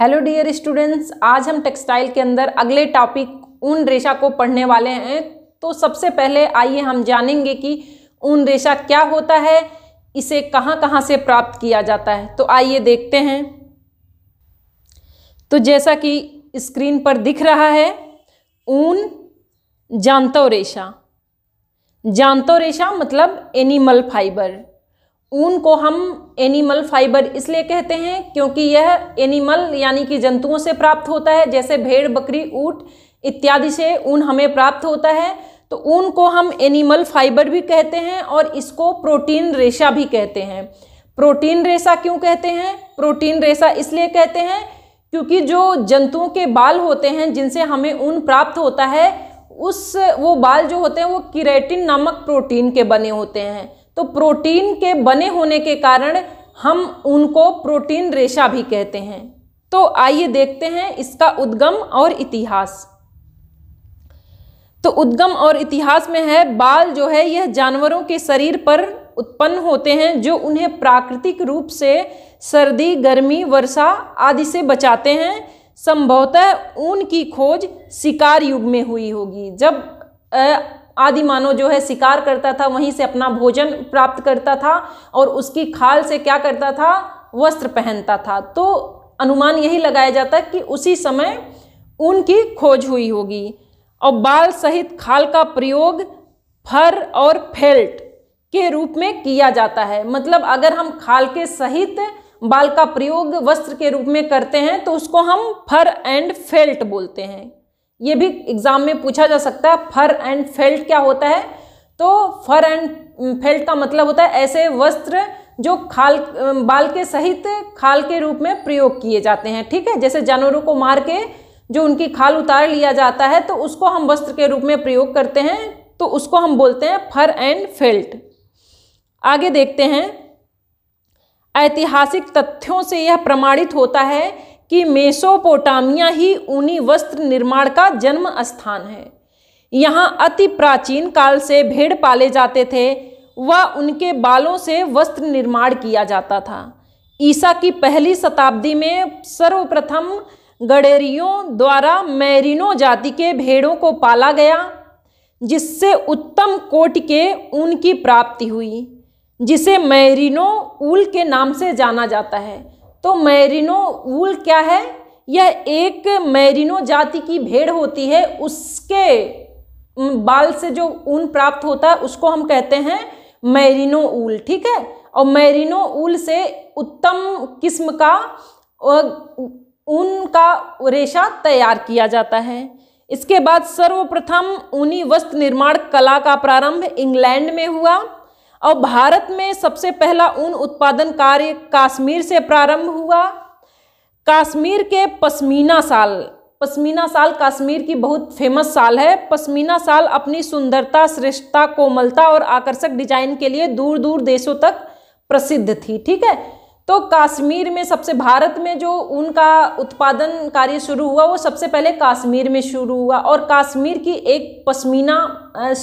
hello dear students आज हम textile के अंदर अगले टॉपिक ऊन रेशा को पढ़ने वाले हैं तो सबसे पहले आइए हम जानेंगे कि ऊन रेशा क्या होता है इसे कहाँ कहाँ से प्राप्त किया जाता है तो आइए देखते हैं तो जैसा कि स्क्रीन पर दिख रहा है ऊन जानतो रेशा जानतो रेशा मतलब एनिमल फाइबर ऊन को हम एनिमल फाइबर इसलिए कहते हैं क्योंकि यह एनिमल यानी कि जंतुओं से प्राप्त होता है जैसे भेड़ बकरी ऊट इत्यादि से ऊन हमें प्राप्त होता है तो ऊन को हम एनिमल फाइबर भी कहते हैं और इसको प्रोटीन रेशा भी कहते हैं प्रोटीन रेशा क्यों कहते हैं प्रोटीन रेशा इसलिए कहते हैं क्योंकि जो जंतुओं के बाल होते हैं जिनसे हमें ऊन प्राप्त होता है उस वो बाल जो होते हैं वो किरेटिन नामक प्रोटीन के बने होते हैं तो प्रोटीन के बने होने के कारण हम उनको प्रोटीन रेशा भी कहते हैं तो आइए देखते हैं इसका उद्गम और इतिहास तो उद्गम और इतिहास में है बाल जो है यह जानवरों के शरीर पर उत्पन्न होते हैं जो उन्हें प्राकृतिक रूप से सर्दी गर्मी वर्षा आदि से बचाते हैं संभवतः ऊन की खोज शिकार युग में हुई होगी जब आदि मानव जो है शिकार करता था वहीं से अपना भोजन प्राप्त करता था और उसकी खाल से क्या करता था वस्त्र पहनता था तो अनुमान यही लगाया जाता कि उसी समय ऊन की खोज हुई होगी और बाल सहित खाल का प्रयोग फर और फेल्ट के रूप में किया जाता है मतलब अगर हम खाल के सहित बाल का प्रयोग वस्त्र के रूप में करते हैं तो उसको हम फर एंड फेल्ट बोलते हैं ये भी एग्जाम में पूछा जा सकता है फर एंड फेल्ट क्या होता है तो फर एंड फेल्ट का मतलब होता है ऐसे वस्त्र जो खाल बाल के सहित खाल के रूप में प्रयोग किए जाते हैं ठीक है जैसे जानवरों को मार के जो उनकी खाल उतार लिया जाता है तो उसको हम वस्त्र के रूप में प्रयोग करते हैं तो उसको हम बोलते हैं फर एंड फेल्ट आगे देखते हैं ऐतिहासिक तथ्यों से यह प्रमाणित होता है कि मेसोपोटामिया ही ऊनी वस्त्र निर्माण का जन्म स्थान है यहाँ अति प्राचीन काल से भेड़ पाले जाते थे व उनके बालों से वस्त्र निर्माण किया जाता था ईसा की पहली शताब्दी में सर्वप्रथम गडेरियों द्वारा मैरिनो जाति के भेड़ों को पाला गया जिससे उत्तम कोट के ऊन की प्राप्ति हुई जिसे मैरिनो ऊल के नाम से जाना जाता है तो मैरिनो वूल क्या है यह एक मैरिनो जाति की भेड़ होती है उसके बाल से जो ऊन प्राप्त होता है उसको हम कहते हैं मैरिनो ऊल ठीक है और मैरिनो ऊल से उत्तम किस्म का ऊन का रेशा तैयार किया जाता है इसके बाद सर्वप्रथम ऊनी वस्त्र निर्माण कला का प्रारंभ इंग्लैंड में हुआ और भारत में सबसे पहला ऊन उत्पादन कार्य काश्मीर से प्रारंभ हुआ काश्मीर के पश्मीना साल पश्मीना साल कश्मीर की बहुत फेमस साल है पश्मीना साल अपनी सुंदरता श्रेष्ठता कोमलता और आकर्षक डिजाइन के लिए दूर दूर देशों तक प्रसिद्ध थी ठीक है तो कश्मीर में सबसे भारत में जो उनका उत्पादन कार्य शुरू हुआ वो सबसे पहले कश्मीर में शुरू हुआ और कश्मीर की एक पश्मीना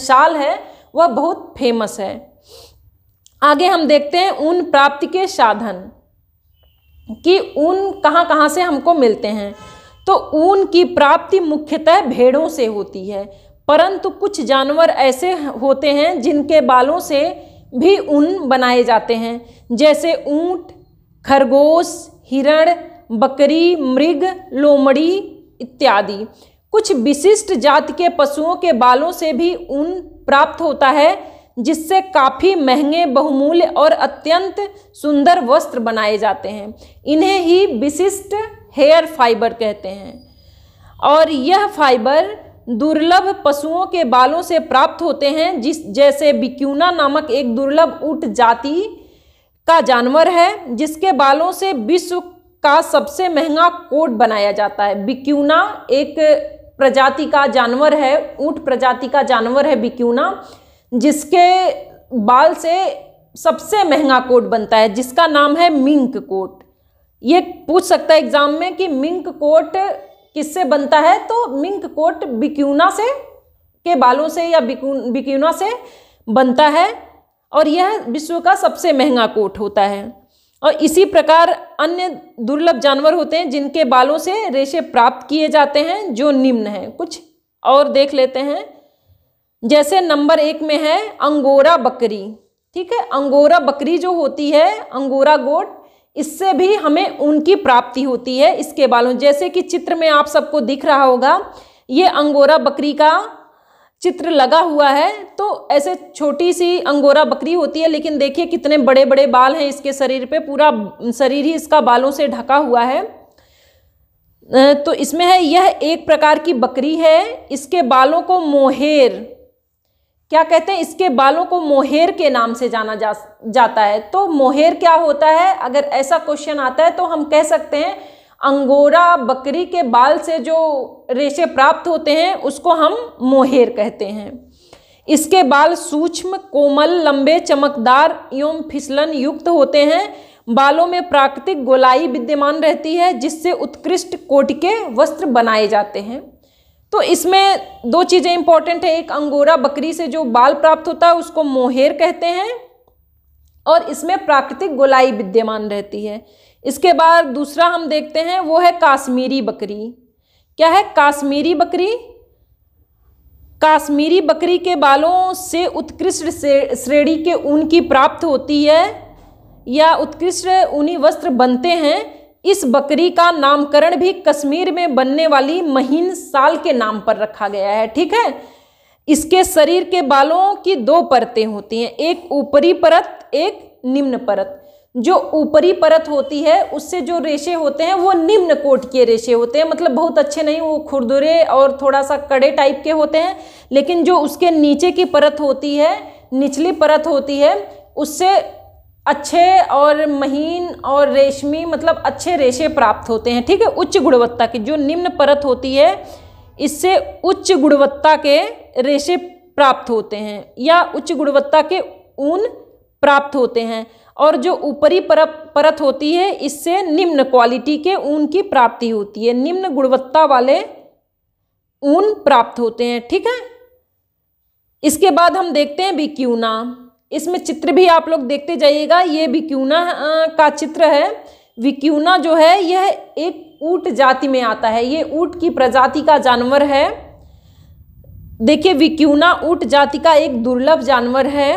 शाल है वह बहुत फेमस है आगे हम देखते हैं ऊन प्राप्ति के साधन कि ऊन कहाँ कहाँ से हमको मिलते हैं तो ऊन की प्राप्ति मुख्यतः भेड़ों से होती है परंतु कुछ जानवर ऐसे होते हैं जिनके बालों से भी ऊन बनाए जाते हैं जैसे ऊंट खरगोश हिरण बकरी मृग लोमड़ी इत्यादि कुछ विशिष्ट जात के पशुओं के बालों से भी ऊन प्राप्त होता है जिससे काफ़ी महंगे बहुमूल्य और अत्यंत सुंदर वस्त्र बनाए जाते हैं इन्हें ही विशिष्ट हेयर फाइबर कहते हैं और यह फाइबर दुर्लभ पशुओं के बालों से प्राप्त होते हैं जिस जैसे बिक्यूना नामक एक दुर्लभ ऊट जाति का जानवर है जिसके बालों से विश्व का सबसे महंगा कोट बनाया जाता है बिक्यूना एक प्रजाति का जानवर है ऊँट प्रजाति का जानवर है बिक्यूना जिसके बाल से सबसे महंगा कोट बनता है जिसका नाम है मिंक कोट ये पूछ सकता है एग्जाम में कि मिंक कोट किससे बनता है तो मिंक कोट बिक्यूना से के बालों से या बिक्यूना से बनता है और यह विश्व का सबसे महंगा कोट होता है और इसी प्रकार अन्य दुर्लभ जानवर होते हैं जिनके बालों से रेशे प्राप्त किए जाते हैं जो निम्न हैं कुछ और देख लेते हैं जैसे नंबर एक में है अंगोरा बकरी ठीक है अंगोरा बकरी जो होती है अंगोरा गोट इससे भी हमें ऊन की प्राप्ति होती है इसके बालों जैसे कि चित्र में आप सबको दिख रहा होगा ये अंगोरा बकरी का चित्र लगा हुआ है तो ऐसे छोटी सी अंगोरा बकरी होती है लेकिन देखिए कितने बड़े बड़े बाल हैं इसके शरीर पे पूरा शरीर ही इसका बालों से ढका हुआ है तो इसमें है यह एक प्रकार की बकरी है इसके बालों को मोहेर क्या कहते हैं इसके बालों को मोहेर के नाम से जाना जा जाता है तो मोहेर क्या होता है अगर ऐसा क्वेश्चन आता है तो हम कह सकते हैं अंगोरा बकरी के बाल से जो रेशे प्राप्त होते हैं उसको हम मोहेर कहते हैं इसके बाल सूक्ष्म कोमल लंबे चमकदार एवं फिसलन युक्त होते हैं बालों में प्राकृतिक गोलाई विद्यमान रहती है जिससे उत्कृष्ट कोट के वस्त्र बनाए जाते हैं तो इसमें दो चीज़ें इंपॉर्टेंट है एक अंगोरा बकरी से जो बाल प्राप्त होता है उसको मोहेर कहते हैं और इसमें प्राकृतिक गोलाई विद्यमान रहती है इसके बाद दूसरा हम देखते हैं वो है काश्मीरी बकरी क्या है काश्मीरी बकरी काश्मीरी बकरी के बालों से उत्कृष्ट श्रेणी के ऊन की प्राप्त होती है या उत्कृष्ट ऊनी वस्त्र बनते हैं इस बकरी का नामकरण भी कश्मीर में बनने वाली महीन साल के नाम पर रखा गया है ठीक है इसके शरीर के बालों की दो परतें होती हैं एक ऊपरी परत एक निम्न परत जो ऊपरी परत होती है उससे जो रेशे होते हैं वो निम्न कोट के रेशे होते हैं मतलब बहुत अच्छे नहीं वो खुरदुरे और थोड़ा सा कड़े टाइप के होते हैं लेकिन जो उसके नीचे की परत होती है निचली परत होती है उससे अच्छे और महीन और रेशमी मतलब अच्छे रेशे प्राप्त होते हैं ठीक है उच्च गुणवत्ता की जो निम्न परत होती है इससे उच्च गुणवत्ता के रेशे प्राप्त होते हैं या उच्च गुणवत्ता के ऊन प्राप्त होते हैं और जो ऊपरी परत परत होती है इससे निम्न क्वालिटी के ऊन की प्राप्ति होती है निम्न गुणवत्ता वाले ऊन प्राप्त होते हैं ठीक है इसके बाद हम देखते हैं बिक्यूना इसमें चित्र भी आप लोग देखते जाइएगा ये विक्यूना का चित्र है विक्यूना जो है यह एक ऊट जाति में आता है ये ऊट की प्रजाति का जानवर है देखिए विक्यूना ऊट जाति का एक दुर्लभ जानवर है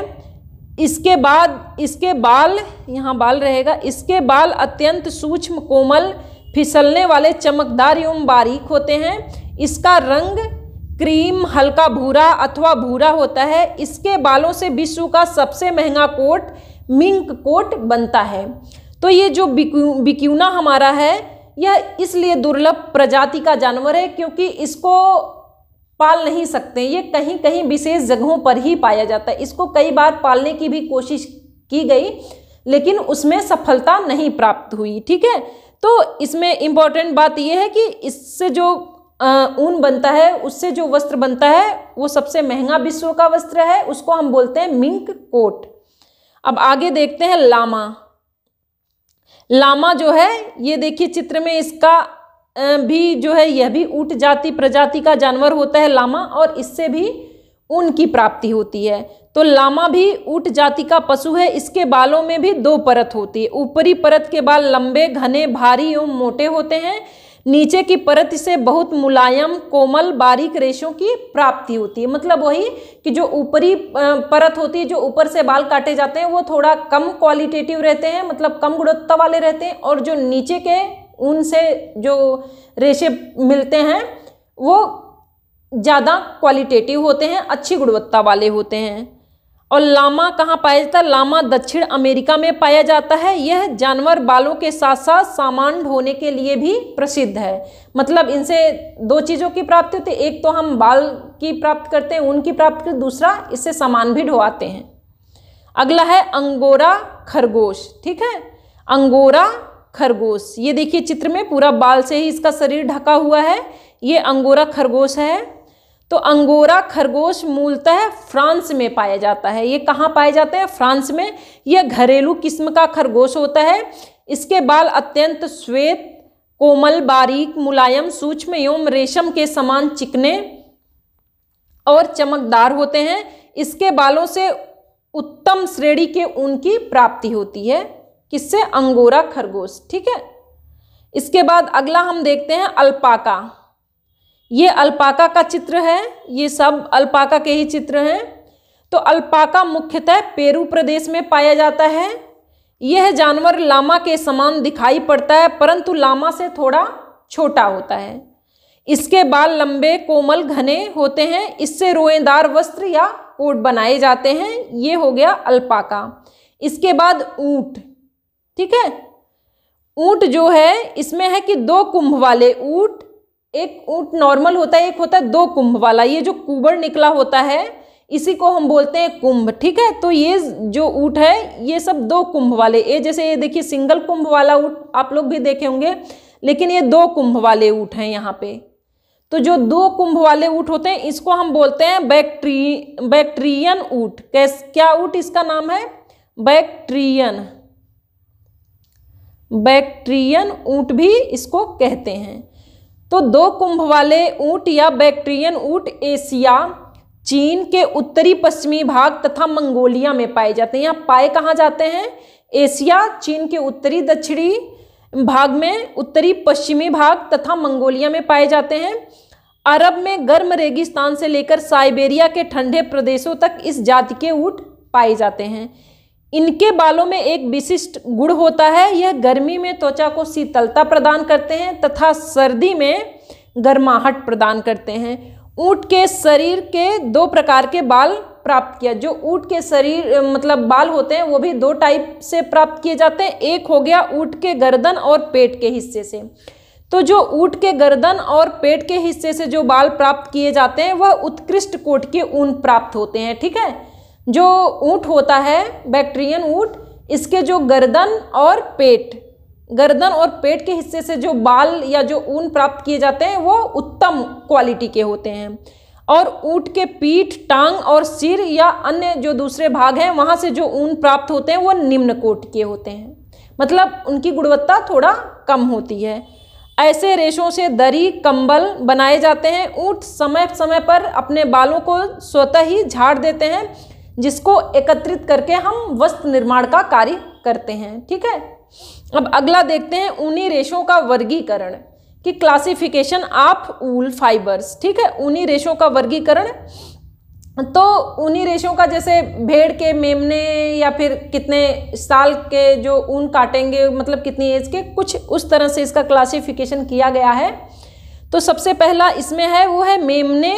इसके बाद इसके बाल यहाँ बाल रहेगा इसके बाल अत्यंत सूक्ष्म कोमल फिसलने वाले चमकदार एवं बारीक होते हैं इसका रंग क्रीम हल्का भूरा अथवा भूरा होता है इसके बालों से विश्व का सबसे महंगा कोट मिंक कोट बनता है तो ये जो बिक्यू बिक्यूना हमारा है यह इसलिए दुर्लभ प्रजाति का जानवर है क्योंकि इसको पाल नहीं सकते ये कहीं कहीं विशेष जगहों पर ही पाया जाता है इसको कई बार पालने की भी कोशिश की गई लेकिन उसमें सफलता नहीं प्राप्त हुई ठीक है तो इसमें इम्पॉर्टेंट बात यह है कि इससे जो ऊन बनता है उससे जो वस्त्र बनता है वो सबसे महंगा विश्व का वस्त्र है उसको हम बोलते हैं मिंक कोट अब आगे देखते हैं लामा लामा जो है ये देखिए चित्र में इसका भी जो है यह भी ऊट जाति प्रजाति का जानवर होता है लामा और इससे भी ऊन की प्राप्ति होती है तो लामा भी ऊट जाति का पशु है इसके बालों में भी दो परत होती है ऊपरी परत के बाल लंबे घने भारी एवं मोटे होते हैं नीचे की परत से बहुत मुलायम कोमल बारीक रेशों की प्राप्ति होती है मतलब वही कि जो ऊपरी परत होती है जो ऊपर से बाल काटे जाते हैं वो थोड़ा कम क्वालिटेटिव रहते हैं मतलब कम गुणवत्ता वाले रहते हैं और जो नीचे के ऊन से जो रेशे मिलते हैं वो ज़्यादा क्वालिटेटिव होते हैं अच्छी गुणवत्ता वाले होते हैं और लामा कहाँ पाया जाता है लामा दक्षिण अमेरिका में पाया जाता है यह जानवर बालों के साथ साथ सामान ढोने के लिए भी प्रसिद्ध है मतलब इनसे दो चीज़ों की प्राप्ति होती है एक तो हम बाल की प्राप्त करते हैं उनकी प्राप्त करते दूसरा इससे सामान भी ढोआते हैं अगला है अंगोरा खरगोश ठीक है अंगोरा खरगोश ये देखिए चित्र में पूरा बाल से ही इसका शरीर ढका हुआ है ये अंगोरा खरगोश है तो अंगोरा खरगोश मूलतः फ्रांस में पाया जाता है ये कहाँ पाए जाते हैं फ्रांस में यह घरेलू किस्म का खरगोश होता है इसके बाल अत्यंत श्वेत कोमल बारीक मुलायम सूक्ष्म एवं रेशम के समान चिकने और चमकदार होते हैं इसके बालों से उत्तम श्रेणी के ऊन की प्राप्ति होती है किससे अंगोरा खरगोश ठीक है इसके बाद अगला हम देखते हैं अल्पाका ये अल्पाका का चित्र है ये सब अल्पाका के ही चित्र हैं तो अल्पाका मुख्यतः पेरू प्रदेश में पाया जाता है यह जानवर लामा के समान दिखाई पड़ता है परंतु लामा से थोड़ा छोटा होता है इसके बाल लंबे कोमल घने होते हैं इससे रोएदार वस्त्र या कोट बनाए जाते हैं ये हो गया अल्पाका इसके बाद ऊंट ठीक है ऊंट जो है इसमें है कि दो कुंभ वाले ऊंट एक ऊंट नॉर्मल होता है एक होता है दो कुंभ वाला ये जो कुबर निकला होता है इसी को हम बोलते हैं कुंभ ठीक है तो ये जो ऊँट है ये सब दो कुंभ वाले ये जैसे ये देखिए सिंगल कुंभ वाला ऊँट आप लोग भी देखे होंगे लेकिन ये दो कुंभ वाले ऊँट हैं यहाँ पे तो जो दो कुंभ वाले ऊँट होते हैं इसको हम बोलते हैं बैक्ट्री बैक्ट्रियन ऊँट कैस क्या ऊट इसका नाम है बैक्ट्रियन बैक्ट्रियन ऊंट भी इसको कहते हैं तो दो कुंभ वाले ऊंट या बैक्ट्रियन ऊंट एशिया चीन के उत्तरी पश्चिमी भाग तथा मंगोलिया में पाए जाते हैं यहाँ पाए कहाँ जाते हैं एशिया चीन के उत्तरी दक्षिणी भाग में उत्तरी पश्चिमी भाग तथा मंगोलिया में पाए जाते हैं अरब में गर्म रेगिस्तान से लेकर साइबेरिया के ठंडे प्रदेशों तक इस जाति के ऊँट पाए जाते हैं इनके बालों में एक विशिष्ट गुण होता है यह गर्मी में त्वचा को शीतलता प्रदान करते हैं तथा सर्दी में गर्माहट प्रदान करते हैं ऊँट के शरीर के दो प्रकार के बाल प्राप्त किया जो ऊँट के शरीर मतलब बाल होते हैं वो भी दो टाइप से प्राप्त किए जाते हैं एक हो गया ऊँट के गर्दन और पेट के हिस्से से तो जो ऊँट के गर्दन और पेट के हिस्से से जो बाल प्राप्त किए जाते हैं वह उत्कृष्ट कोट के ऊन प्राप्त होते हैं ठीक है जो ऊँट होता है बैक्टीरियन ऊँट इसके जो गर्दन और पेट गर्दन और पेट के हिस्से से जो बाल या जो ऊन प्राप्त किए जाते हैं वो उत्तम क्वालिटी के होते हैं और ऊँट के पीठ टांग और सिर या अन्य जो दूसरे भाग हैं वहाँ से जो ऊन प्राप्त होते हैं वो निम्न कोट के होते हैं मतलब उनकी गुणवत्ता थोड़ा कम होती है ऐसे रेशों से दरी कंबल बनाए जाते हैं ऊँट समय समय पर अपने बालों को स्वतः ही झाड़ देते हैं जिसको एकत्रित करके हम वस्त्र निर्माण का कार्य करते हैं ठीक है अब अगला देखते हैं ऊनी रेशों का वर्गीकरण कि क्लासिफिकेशन ऑफ ऊल फाइबर्स ठीक है ऊनी रेशों का वर्गीकरण तो ऊनी रेशों का जैसे भेड़ के मेमने या फिर कितने साल के जो ऊन काटेंगे मतलब कितनी एज के कुछ उस तरह से इसका क्लासिफिकेशन किया गया है तो सबसे पहला इसमें है वो है मेमने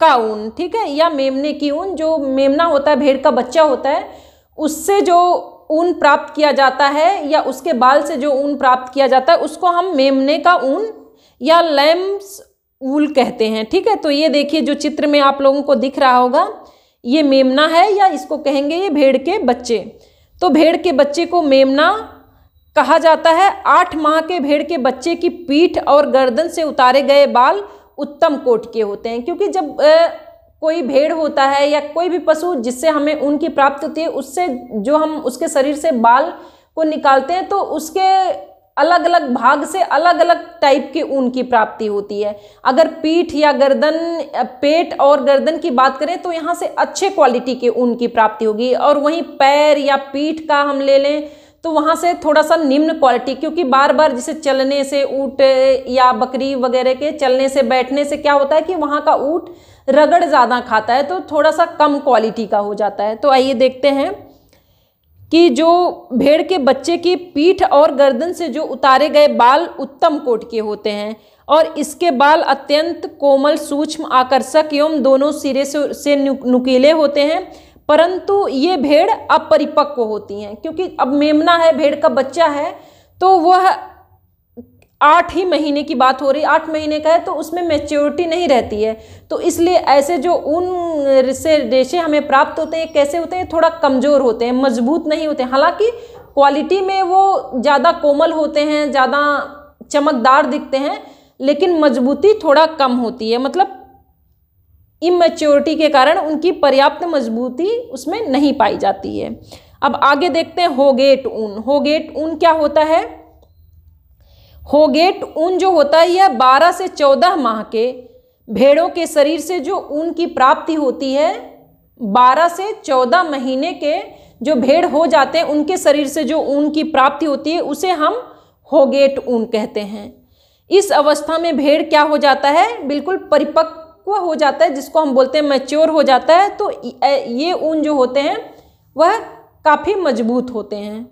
का ऊन ठीक है या मेमने की ऊन जो मेमना होता है भेड़ का बच्चा होता है उससे जो ऊन प्राप्त किया जाता है या उसके बाल से जो ऊन प्राप्त किया जाता है उसको हम मेमने का ऊन या लैम्स ऊल कहते हैं ठीक है तो ये देखिए जो चित्र में आप लोगों को दिख रहा होगा ये मेमना है या इसको कहेंगे ये भेड़ के बच्चे तो भेड़ के बच्चे को मेमना कहा जाता है आठ माह के भेड़ के बच्चे की पीठ और गर्दन से उतारे गए बाल उत्तम कोट के होते हैं क्योंकि जब ए, कोई भेड़ होता है या कोई भी पशु जिससे हमें ऊन की प्राप्त होती है उससे जो हम उसके शरीर से बाल को निकालते हैं तो उसके अलग अलग भाग से अलग अलग टाइप के ऊन की प्राप्ति होती है अगर पीठ या गर्दन पेट और गर्दन की बात करें तो यहाँ से अच्छे क्वालिटी के ऊन की प्राप्ति होगी और वहीं पैर या पीठ का हम ले लें तो वहाँ से थोड़ा सा निम्न क्वालिटी क्योंकि बार बार जैसे चलने से ऊँट या बकरी वगैरह के चलने से बैठने से क्या होता है कि वहाँ का ऊँट रगड़ ज़्यादा खाता है तो थोड़ा सा कम क्वालिटी का हो जाता है तो आइए देखते हैं कि जो भेड़ के बच्चे की पीठ और गर्दन से जो उतारे गए बाल उत्तम कोट के होते हैं और इसके बाल अत्यंत कोमल सूक्ष्म आकर्षक एवं दोनों सिरे से, से नुकीले होते हैं परंतु ये भेड़ अपरिपक्व होती हैं क्योंकि अब मेमना है भेड़ का बच्चा है तो वह आठ ही महीने की बात हो रही आठ महीने का है तो उसमें मेच्योरिटी नहीं रहती है तो इसलिए ऐसे जो उन से रेशे हमें प्राप्त होते हैं कैसे होते हैं थोड़ा कमज़ोर होते हैं मजबूत नहीं होते हालांकि क्वालिटी में वो ज़्यादा कोमल होते हैं ज़्यादा चमकदार दिखते हैं लेकिन मजबूती थोड़ा कम होती है मतलब इमेच्योरिटी के कारण उनकी पर्याप्त मजबूती उसमें नहीं पाई जाती है अब आगे देखते हैं होगेट ऊन होगेट ऊन क्या होता है होगेट ऊन जो होता है यह बारह से चौदह माह के भेड़ों के शरीर से जो ऊन की प्राप्ति होती है बारह से चौदह महीने के जो भेड़ हो जाते हैं उनके शरीर से जो ऊन की प्राप्ति होती है उसे हम होगेट ऊन कहते हैं इस अवस्था में भेड़ क्या हो जाता है बिल्कुल परिपक्व परिपक्व हो जाता है जिसको हम बोलते हैं मैच्योर हो जाता है तो ये ऊन जो होते हैं वह काफ़ी मजबूत होते हैं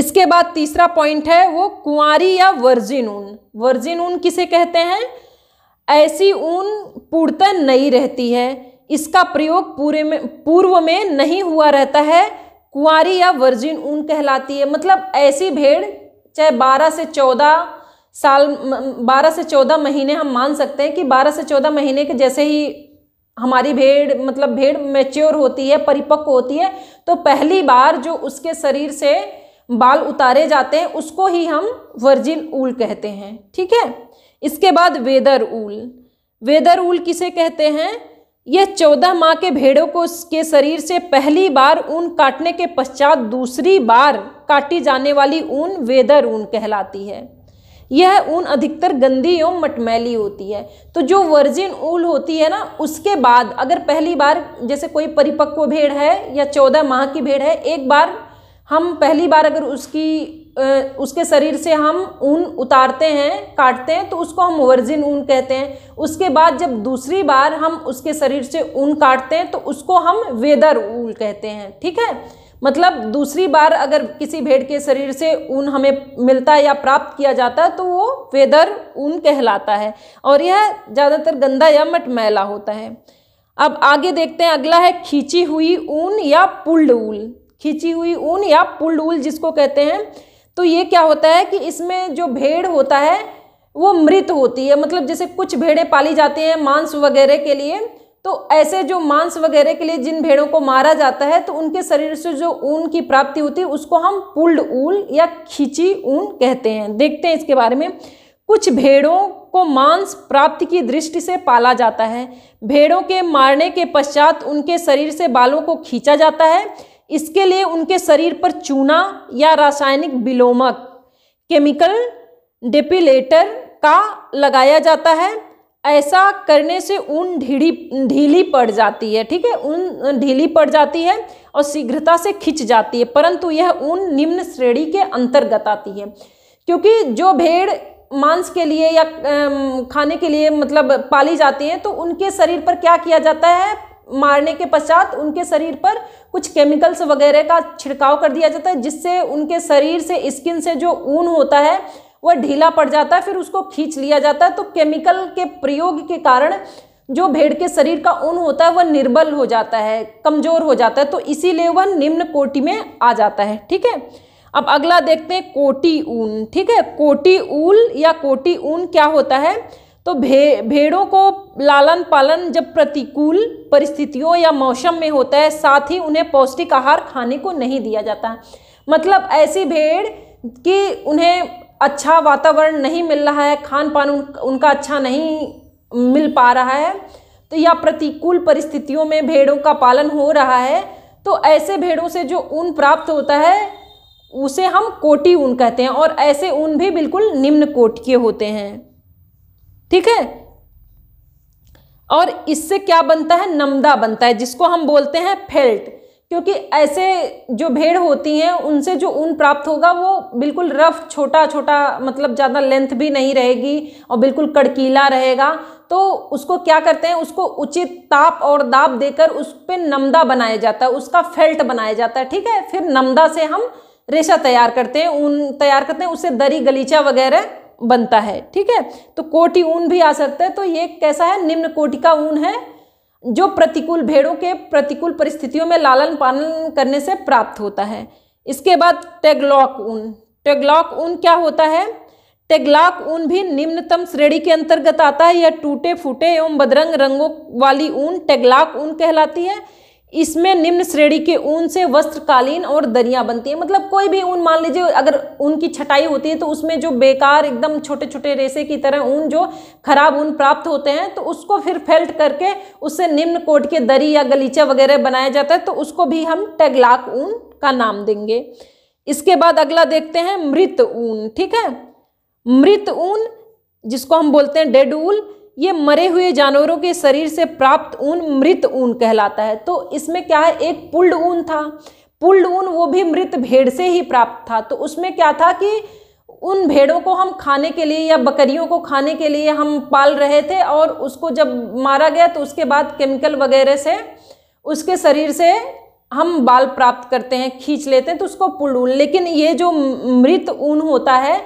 इसके बाद तीसरा पॉइंट है वो कुंवारी या वर्जिन ऊन वर्जिन ऊन किसे कहते हैं ऐसी ऊन पूर्णतः नहीं रहती है इसका प्रयोग पूरे में पूर्व में नहीं हुआ रहता है कुंवारी या वर्जिन ऊन कहलाती है मतलब ऐसी भेड़ चाहे बारह से चौदह साल बारह से चौदह महीने हम मान सकते हैं कि बारह से चौदह महीने के जैसे ही हमारी भेड़ मतलब भेड़ मेच्योर होती है परिपक्व होती है तो पहली बार जो उसके शरीर से बाल उतारे जाते हैं उसको ही हम वर्जिन ऊल कहते हैं ठीक है इसके बाद वेदर ऊल वेदर ऊल किसे कहते हैं यह चौदह माह के भेड़ों को उसके शरीर से पहली बार ऊन काटने के पश्चात दूसरी बार काटी जाने वाली ऊन वेदर ऊन कहलाती है यह ऊन अधिकतर गंदी एवं मटमैली होती है तो जो वर्जिन ऊल होती है ना उसके बाद अगर पहली बार जैसे कोई परिपक्व भेड़ है या चौदह माह की भेड़ है एक बार हम पहली बार अगर उसकी उसके शरीर से हम ऊन उतारते हैं काटते हैं तो उसको हम वर्जिन ऊन कहते हैं उसके बाद जब दूसरी बार हम उसके शरीर से ऊन काटते हैं तो उसको हम वेदर ऊल कहते हैं ठीक है मतलब दूसरी बार अगर किसी भेड़ के शरीर से ऊन हमें मिलता है या प्राप्त किया जाता है तो वो वेदर ऊन कहलाता है और यह ज़्यादातर गंदा या मटमैला होता है अब आगे देखते हैं अगला है खींची हुई ऊन या पुल्ड ऊल खींची हुई ऊन या पुल्ड ऊल जिसको कहते हैं तो ये क्या होता है कि इसमें जो भेड़ होता है वो मृत होती है मतलब जैसे कुछ भेड़ें पाली जाती हैं मांस वगैरह के लिए तो ऐसे जो मांस वगैरह के लिए जिन भेड़ों को मारा जाता है तो उनके शरीर से जो ऊन की प्राप्ति होती है उसको हम पुल्ड ऊल या खींची ऊन कहते हैं देखते हैं इसके बारे में कुछ भेड़ों को मांस प्राप्ति की दृष्टि से पाला जाता है भेड़ों के मारने के पश्चात उनके शरीर से बालों को खींचा जाता है इसके लिए उनके शरीर पर चूना या रासायनिक विलोमक केमिकल डेपिलेटर का लगाया जाता है ऐसा करने से ऊन ढीली ढीली पड़ जाती है ठीक है ऊन ढीली पड़ जाती है और शीघ्रता से खिंच जाती है परंतु यह ऊन निम्न श्रेणी के अंतर्गत आती है क्योंकि जो भेड़ मांस के लिए या खाने के लिए मतलब पाली जाती हैं तो उनके शरीर पर क्या किया जाता है मारने के पश्चात उनके शरीर पर कुछ केमिकल्स वगैरह का छिड़काव कर दिया जाता है जिससे उनके शरीर से स्किन से जो ऊन होता है वह ढीला पड़ जाता है फिर उसको खींच लिया जाता है तो केमिकल के प्रयोग के कारण जो भेड़ के शरीर का ऊन होता है वह निर्बल हो जाता है कमज़ोर हो जाता है तो इसीलिए वह निम्न कोटि में आ जाता है ठीक है अब अगला देखते हैं कोटी ऊन ठीक है कोटी ऊल या कोटी ऊन क्या होता है तो भे भेड़ों को लालन पालन जब प्रतिकूल परिस्थितियों या मौसम में होता है साथ ही उन्हें पौष्टिक आहार खाने को नहीं दिया जाता मतलब ऐसी भेड़ कि उन्हें अच्छा वातावरण नहीं मिल रहा है खान पान उन, उनका अच्छा नहीं मिल पा रहा है तो या प्रतिकूल परिस्थितियों में भेड़ों का पालन हो रहा है तो ऐसे भेड़ों से जो ऊन प्राप्त होता है उसे हम कोटी ऊन कहते हैं और ऐसे ऊन भी बिल्कुल निम्न कोट के होते हैं ठीक है और इससे क्या बनता है नमदा बनता है जिसको हम बोलते हैं फेल्ट क्योंकि ऐसे जो भेड़ होती हैं उनसे जो ऊन प्राप्त होगा वो बिल्कुल रफ छोटा छोटा मतलब ज़्यादा लेंथ भी नहीं रहेगी और बिल्कुल कड़कीला रहेगा तो उसको क्या करते हैं उसको उचित ताप और दाब देकर उस पर नमदा बनाया जाता है उसका फेल्ट बनाया जाता है ठीक है फिर नमदा से हम रेशा तैयार करते हैं ऊन तैयार करते हैं उससे दरी गलीचा वगैरह बनता है ठीक है तो कोटी ऊन भी आ सकता है तो ये कैसा है निम्न कोटि का ऊन है जो प्रतिकूल भेड़ों के प्रतिकूल परिस्थितियों में लालन पालन करने से प्राप्त होता है इसके बाद टेगलॉक ऊन टेगलॉक ऊन क्या होता है टेगलाक ऊन भी निम्नतम श्रेणी के अंतर्गत आता है यह टूटे फूटे एवं बदरंग रंगों वाली ऊन टेगलाक ऊन कहलाती है इसमें निम्न श्रेणी के ऊन से वस्त्र कालीन और दरिया बनती है मतलब कोई भी ऊन मान लीजिए अगर ऊन की छटाई होती है तो उसमें जो बेकार एकदम छोटे छोटे रेसे की तरह ऊन जो खराब ऊन प्राप्त होते हैं तो उसको फिर फेल्ट करके उससे निम्न कोट के दरी या गलीचा वगैरह बनाया जाता है तो उसको भी हम टेगलाक ऊन का नाम देंगे इसके बाद अगला देखते हैं मृत ऊन ठीक है मृत ऊन जिसको हम बोलते हैं डेड ऊल ये मरे हुए जानवरों के शरीर से प्राप्त ऊन मृत ऊन कहलाता है तो इसमें क्या है एक पुल्ड ऊन था पुल्ड ऊन वो भी मृत भेड़ से ही प्राप्त था तो उसमें क्या था कि उन भेड़ों को हम खाने के लिए या बकरियों को खाने के लिए हम पाल रहे थे और उसको जब मारा गया तो उसके बाद केमिकल वगैरह से उसके शरीर से हम बाल प्राप्त करते हैं खींच लेते हैं तो उसको पुल्ड ऊन लेकिन ये जो मृत ऊन होता है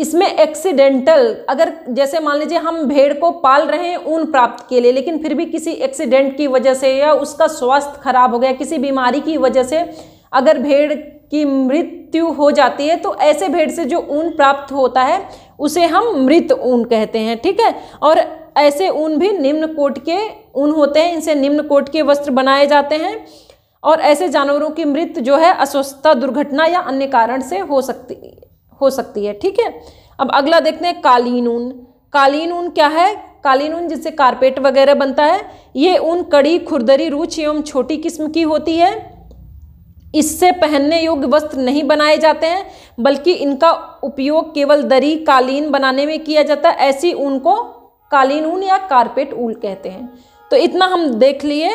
इसमें एक्सीडेंटल अगर जैसे मान लीजिए हम भेड़ को पाल रहे हैं ऊन प्राप्त के लिए लेकिन फिर भी किसी एक्सीडेंट की वजह से या उसका स्वास्थ्य खराब हो गया किसी बीमारी की वजह से अगर भेड़ की मृत्यु हो जाती है तो ऐसे भेड़ से जो ऊन प्राप्त होता है उसे हम मृत ऊन कहते हैं ठीक है और ऐसे ऊन भी निम्न कोट के ऊन होते हैं इनसे निम्न कोट के वस्त्र बनाए जाते हैं और ऐसे जानवरों की मृत्यु जो है अस्वस्थता दुर्घटना या अन्य कारण से हो सकती हो सकती है ठीक है अब अगला देखते हैं कालीन ऊन कालीन ऊन क्या है कालीन ऊन जिससे कारपेट वगैरह बनता है ये ऊन कड़ी खुरदरी रूच एवं छोटी किस्म की होती है इससे पहनने योग्य वस्त्र नहीं बनाए जाते हैं बल्कि इनका उपयोग केवल दरी कालीन बनाने में किया जाता है ऐसी ऊन को कालीन ऊन या कारपेट ऊल कहते हैं तो इतना हम देख लिए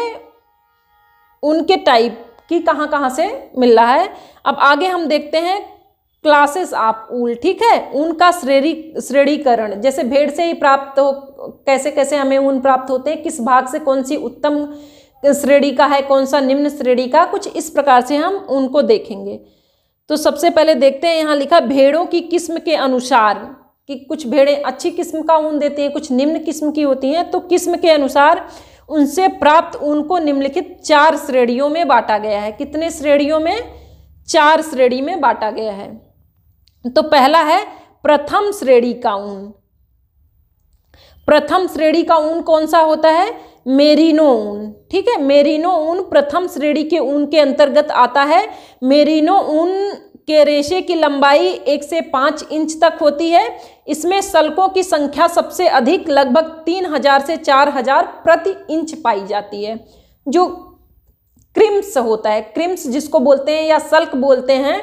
उनके टाइप की कहाँ कहाँ से मिल रहा है अब आगे हम देखते हैं क्लासेस आप ऊल ठीक है उनका श्रेणी श्रेणीकरण जैसे भेड़ से ही प्राप्त हो कैसे कैसे हमें ऊन प्राप्त होते हैं किस भाग से कौन सी उत्तम श्रेणी का है कौन सा निम्न श्रेणी का कुछ इस प्रकार से हम उनको देखेंगे तो सबसे पहले देखते हैं यहाँ लिखा भेड़ों की किस्म के अनुसार कि कुछ भेड़ें अच्छी किस्म का ऊन देती हैं कुछ निम्न किस्म की होती हैं तो किस्म के अनुसार उनसे प्राप्त ऊन को निम्नलिखित चार श्रेणियों में बांटा गया है कितने श्रेणियों में चार श्रेणी में बांटा गया है तो पहला है प्रथम श्रेणी का ऊन प्रथम श्रेणी का ऊन कौन सा होता है मेरिनो ऊन ठीक है मेरिनो ऊन प्रथम श्रेणी के ऊन के अंतर्गत आता है मेरिनो ऊन के रेशे की लंबाई एक से पाँच इंच तक होती है इसमें सलकों की संख्या सबसे अधिक लगभग तीन हजार से चार हजार प्रति इंच पाई जाती है जो क्रिम्स होता है क्रिम्स जिसको बोलते हैं या सल्क बोलते हैं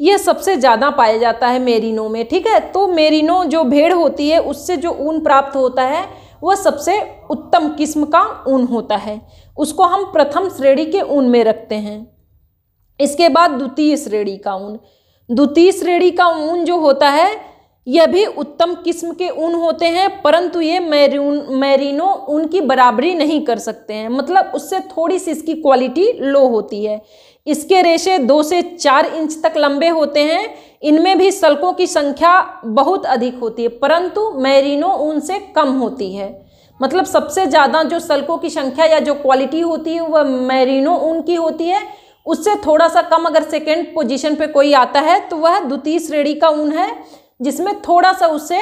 ये सबसे ज़्यादा पाया जाता है मेरिनो में ठीक है तो मेरिनो जो भेड़ होती है उससे जो ऊन प्राप्त होता है वह सबसे उत्तम किस्म का ऊन होता है उसको हम प्रथम श्रेणी के ऊन में रखते हैं इसके बाद द्वितीय श्रेणी का ऊन द्वितीय श्रेणी का ऊन जो होता है यह भी उत्तम किस्म के ऊन होते हैं परंतु ये मैरून मैरिनो ऊन की बराबरी नहीं कर सकते हैं मतलब उससे थोड़ी सी इसकी क्वालिटी लो होती है इसके रेशे दो से चार इंच तक लंबे होते हैं इनमें भी सलकों की संख्या बहुत अधिक होती है परंतु मैरिनो ऊन से कम होती है मतलब सबसे ज़्यादा जो सलकों की संख्या या जो क्वालिटी होती है वह मैरिनो ऊन की होती है उससे थोड़ा सा कम अगर सेकेंड पोजीशन पे कोई आता है तो वह द्वितीय श्रेणी का ऊन है जिसमें थोड़ा सा उससे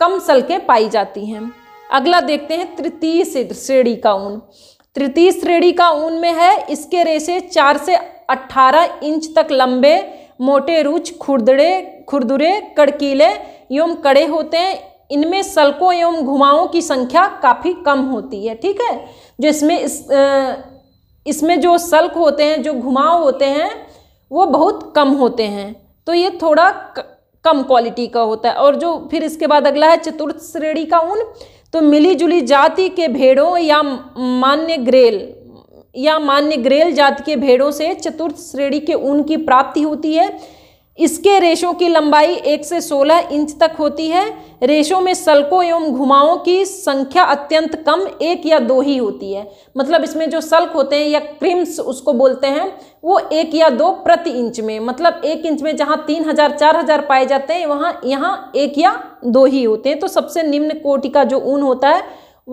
कम सलकें पाई जाती हैं अगला देखते हैं तृतीय श्रेणी का ऊन तृतीय श्रेणी का ऊन में है इसके रेशे चार से अट्ठारह इंच तक लंबे मोटे रूच खुरदड़े खुरदुरे कड़कीले एवं कड़े होते हैं इनमें सलकों एवं घुमाओं की संख्या काफ़ी कम होती है ठीक है जो इसमें इस इसमें जो सल्क होते हैं जो घुमाव होते हैं वो बहुत कम होते हैं तो ये थोड़ा कम क्वालिटी का होता है और जो फिर इसके बाद अगला है चतुर्थ श्रेणी का ऊन तो मिलीजुली जाति के भेड़ों या मान्य ग्रेल या मान्य ग्रेल जाति के भेड़ों से चतुर्थ श्रेणी के ऊन की प्राप्ति होती है इसके रेशों की लंबाई एक से सोलह इंच तक होती है रेशों में सलकों एवं घुमावों की संख्या अत्यंत कम एक या दो ही होती है मतलब इसमें जो सल्क होते हैं या क्रिम्स उसको बोलते हैं वो एक या दो प्रति इंच में मतलब एक इंच में जहाँ तीन हजार चार हजार पाए जाते हैं वहाँ यहाँ एक या दो ही होते हैं तो सबसे निम्न कोटि का जो ऊन होता है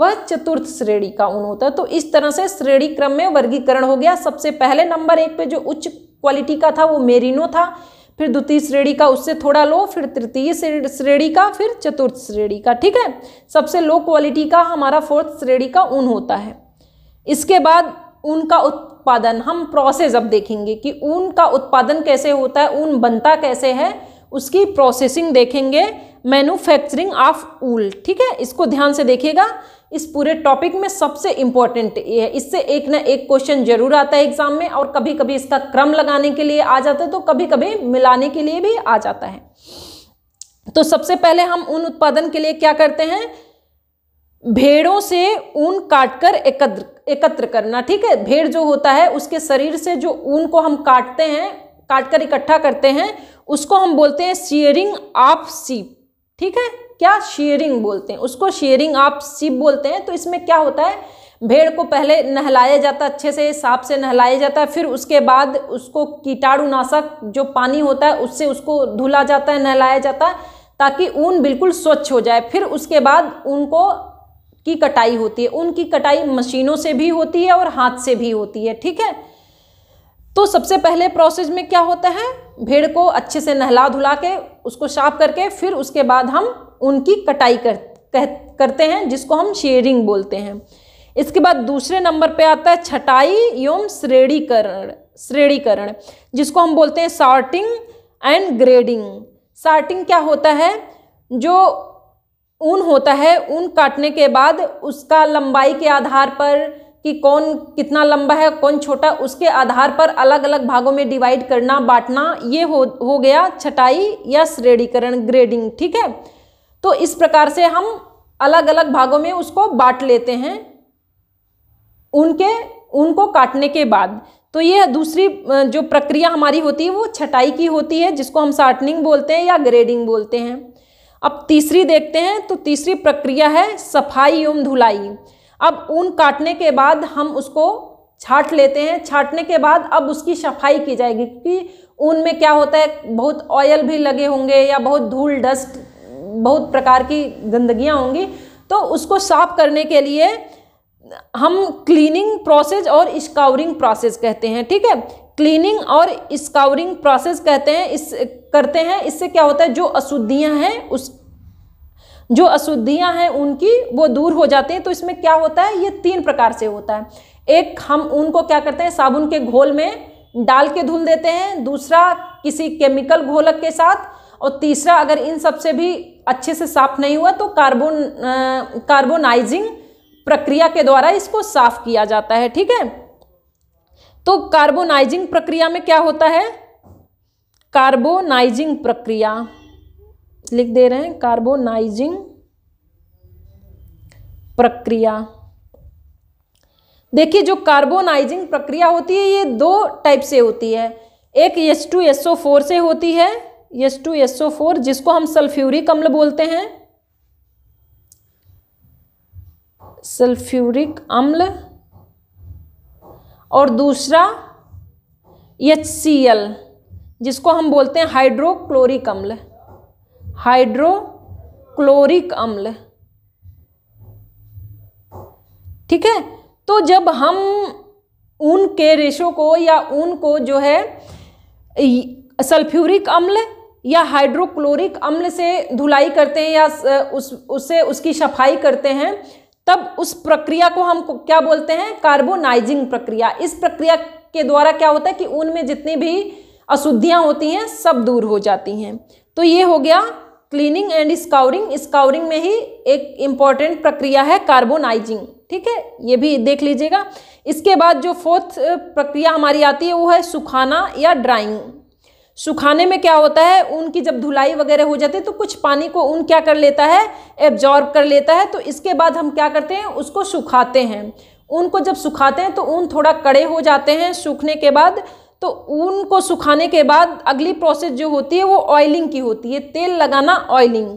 वह चतुर्थ श्रेणी का ऊन होता है तो इस तरह से श्रेणी क्रम में वर्गीकरण हो गया सबसे पहले नंबर एक पे जो उच्च क्वालिटी का था वो मेरिनो था फिर द्वितीय श्रेणी का उससे थोड़ा लो फिर तृतीय श्रेणी का फिर चतुर्थ श्रेणी का ठीक है सबसे लो क्वालिटी का हमारा फोर्थ श्रेणी का ऊन होता है इसके बाद ऊन का उत्पादन हम प्रोसेस अब देखेंगे कि ऊन का उत्पादन कैसे होता है ऊन बनता कैसे है उसकी प्रोसेसिंग देखेंगे मैन्युफैक्चरिंग ऑफ ऊल ठीक है इसको ध्यान से देखिएगा इस पूरे टॉपिक में सबसे इम्पॉर्टेंट ये है इससे एक ना एक क्वेश्चन जरूर आता है एग्जाम में और कभी कभी इसका क्रम लगाने के लिए आ जाता है तो कभी कभी मिलाने के लिए भी आ जाता है तो सबसे पहले हम ऊन उत्पादन के लिए क्या करते हैं भेड़ों से ऊन काटकर एकत्र एकत्र करना ठीक है भेड़ जो होता है उसके शरीर से जो ऊन को हम काटते हैं काटकर इकट्ठा करते हैं उसको हम बोलते हैं सियरिंग ऑफ सीप ठीक है क्या शेयरिंग बोलते हैं उसको शेयरिंग आप सिप बोलते हैं तो इसमें क्या होता है भेड़ को पहले नहलाया जाता है अच्छे से साफ से नहलाया जाता है फिर उसके बाद उसको कीटाणुनाशक जो पानी होता है उससे उसको धुला जाता है नहलाया जाता है ताकि ऊन बिल्कुल स्वच्छ हो जाए फिर उसके बाद उनको की कटाई होती है उनकी कटाई मशीनों से भी होती है और हाथ से भी होती है ठीक है तो सबसे पहले प्रोसेस में क्या होता है भेड़ को अच्छे से नहला धुला के उसको साफ करके फिर उसके बाद हम उनकी कटाई कर, कह, करते हैं जिसको हम शेयरिंग बोलते हैं इसके बाद दूसरे नंबर पे आता है छटाई एवं श्रेणीकरण श्रेणीकरण जिसको हम बोलते हैं सार्टिंग एंड ग्रेडिंग सार्टिंग क्या होता है जो ऊन होता है ऊन काटने के बाद उसका लंबाई के आधार पर कि कौन कितना लंबा है कौन छोटा उसके आधार पर अलग अलग भागों में डिवाइड करना बांटना ये हो हो गया छटाई या श्रेणीकरण ग्रेडिंग ठीक है तो इस प्रकार से हम अलग अलग भागों में उसको बांट लेते हैं उनके उनको काटने के बाद तो ये दूसरी जो प्रक्रिया हमारी होती है वो छटाई की होती है जिसको हम शार्टनिंग बोलते हैं या ग्रेडिंग बोलते हैं अब तीसरी देखते हैं तो तीसरी प्रक्रिया है सफाई एवं धुलाई अब ऊन काटने के बाद हम उसको छाट लेते हैं छाटने के बाद अब उसकी सफाई की जाएगी क्योंकि ऊन में क्या होता है बहुत ऑयल भी लगे होंगे या बहुत धूल डस्ट बहुत प्रकार की गंदगियाँ होंगी तो उसको साफ करने के लिए हम क्लीनिंग प्रोसेस और स्काउरिंग प्रोसेस कहते हैं ठीक है क्लीनिंग और स्काउरिंग प्रोसेस कहते हैं इस करते हैं इससे क्या होता है जो अशुद्धियाँ हैं उस जो अशुद्धियाँ हैं उनकी वो दूर हो जाते हैं तो इसमें क्या होता है ये तीन प्रकार से होता है एक हम उनको क्या करते हैं साबुन के घोल में डाल के धुल देते हैं दूसरा किसी केमिकल घोलक के साथ और तीसरा अगर इन सब से भी अच्छे से साफ नहीं हुआ तो कार्बोन कार्बोनाइजिंग प्रक्रिया के द्वारा इसको साफ किया जाता है ठीक है तो कार्बोनाइजिंग प्रक्रिया में क्या होता है कार्बोनाइजिंग प्रक्रिया लिख दे रहे हैं कार्बोनाइजिंग प्रक्रिया देखिए जो कार्बोनाइजिंग प्रक्रिया होती है ये दो टाइप से होती है एक एस टू एसओ फोर से होती है S two S O four जिसको हम सल्फ्यूरिक अम्ल बोलते हैं सल्फ्यूरिक अम्ल और दूसरा एच सी एल जिसको हम बोलते हैं हाइड्रोक्लोरिक अम्ल हाइड्रोक्लोरिक अम्ल ठीक है तो जब हम ऊन के रेशों को या ऊन को जो है सल्फ्यूरिक अम्ल या हाइड्रोक्लोरिक अम्ल से धुलाई करते हैं या उस उससे उसकी सफाई करते हैं तब उस प्रक्रिया को हम क्या बोलते हैं कार्बोनाइजिंग प्रक्रिया इस प्रक्रिया के द्वारा क्या होता है कि ऊन में जितनी भी अशुद्धियाँ होती हैं सब दूर हो जाती हैं तो ये हो गया क्लीनिंग एंड स्काउरिंग स्काउरिंग में ही एक इम्पॉर्टेंट प्रक्रिया है कार्बोनाइजिंग ठीक है ये भी देख लीजिएगा इसके बाद जो फोर्थ प्रक्रिया हमारी आती है वो है सुखाना या ड्राइंग सुखाने में क्या होता है ऊन की जब धुलाई वगैरह हो जाती है तो कुछ पानी को ऊन क्या कर लेता है एब्जॉर्ब कर लेता है तो इसके बाद हम क्या करते हैं उसको सुखाते हैं ऊन को जब सुखाते हैं तो ऊन थोड़ा कड़े हो जाते हैं सूखने के बाद तो ऊन को सुखाने के बाद अगली प्रोसेस जो होती है वो ऑयलिंग की होती है तेल लगाना ऑयलिंग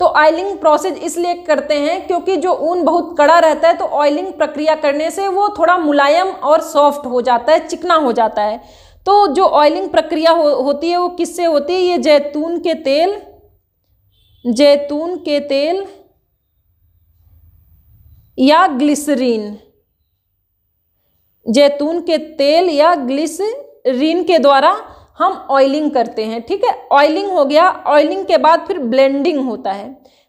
तो ऑयलिंग प्रोसेस इसलिए करते हैं क्योंकि जो ऊन बहुत कड़ा रहता है तो ऑयलिंग प्रक्रिया करने से वो थोड़ा मुलायम और सॉफ्ट हो जाता है चिकना हो जाता है तो जो ऑयलिंग प्रक्रिया हो, होती है वो किससे होती है ये जैतून के तेल जैतून के तेल या ग्लिसरीन जैतून के तेल या ग्लिसरीन के द्वारा हम ऑयलिंग करते हैं ठीक है ऑयलिंग हो गया ऑयलिंग के बाद फिर ब्लेंडिंग होता है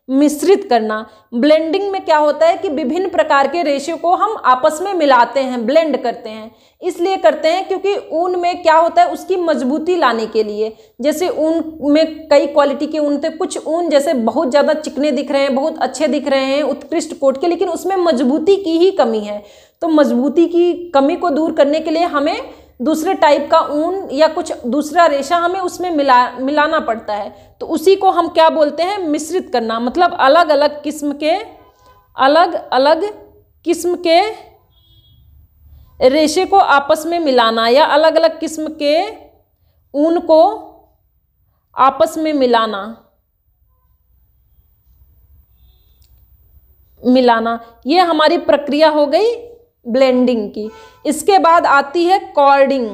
मिश्रित करना ब्लेंडिंग में क्या होता है कि विभिन्न प्रकार के रेशे को हम आपस में मिलाते हैं ब्लेंड करते हैं इसलिए करते हैं क्योंकि ऊन में क्या होता है उसकी मजबूती लाने के लिए जैसे ऊन में कई क्वालिटी के ऊन थे कुछ ऊन जैसे बहुत ज़्यादा चिकने दिख रहे हैं बहुत अच्छे दिख रहे हैं उत्कृष्ट कोट के लेकिन उसमें मजबूती की ही कमी है तो मजबूती की कमी को दूर करने के लिए हमें दूसरे टाइप का ऊन या कुछ दूसरा रेशा हमें उसमें मिला मिलाना पड़ता है तो उसी को हम क्या बोलते हैं मिश्रित करना मतलब अलग अलग किस्म के अलग अलग किस्म के रेशे को आपस में मिलाना या अलग अलग किस्म के ऊन को आपस में मिलाना मिलाना ये हमारी प्रक्रिया हो गई ब्लेंडिंग की इसके बाद आती है कॉर्डिंग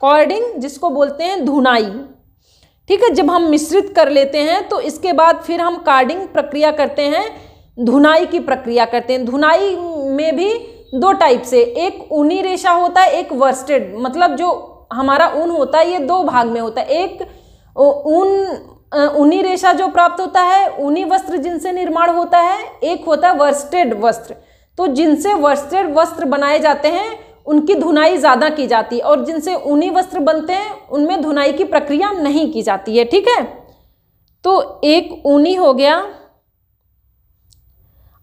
कॉर्डिंग जिसको बोलते हैं धुनाई ठीक है जब हम मिश्रित कर लेते हैं तो इसके बाद फिर हम कार्डिंग प्रक्रिया करते हैं धुनाई की प्रक्रिया करते हैं धुनाई में भी दो टाइप से एक ऊनी रेशा होता है एक वर्स्टेड मतलब जो हमारा ऊन होता है ये दो भाग में होता है एक ऊन ऊनी रेशा जो प्राप्त होता है ऊनी वस्त्र जिनसे निर्माण होता है एक होता है वर्स्टेड वस्त्र तो जिनसे वस्त्र वस्त्र बनाए जाते हैं उनकी धुनाई ज़्यादा की जाती है और जिनसे ऊनी वस्त्र बनते हैं उनमें धुनाई की प्रक्रिया नहीं की जाती है ठीक है तो एक ऊनी हो गया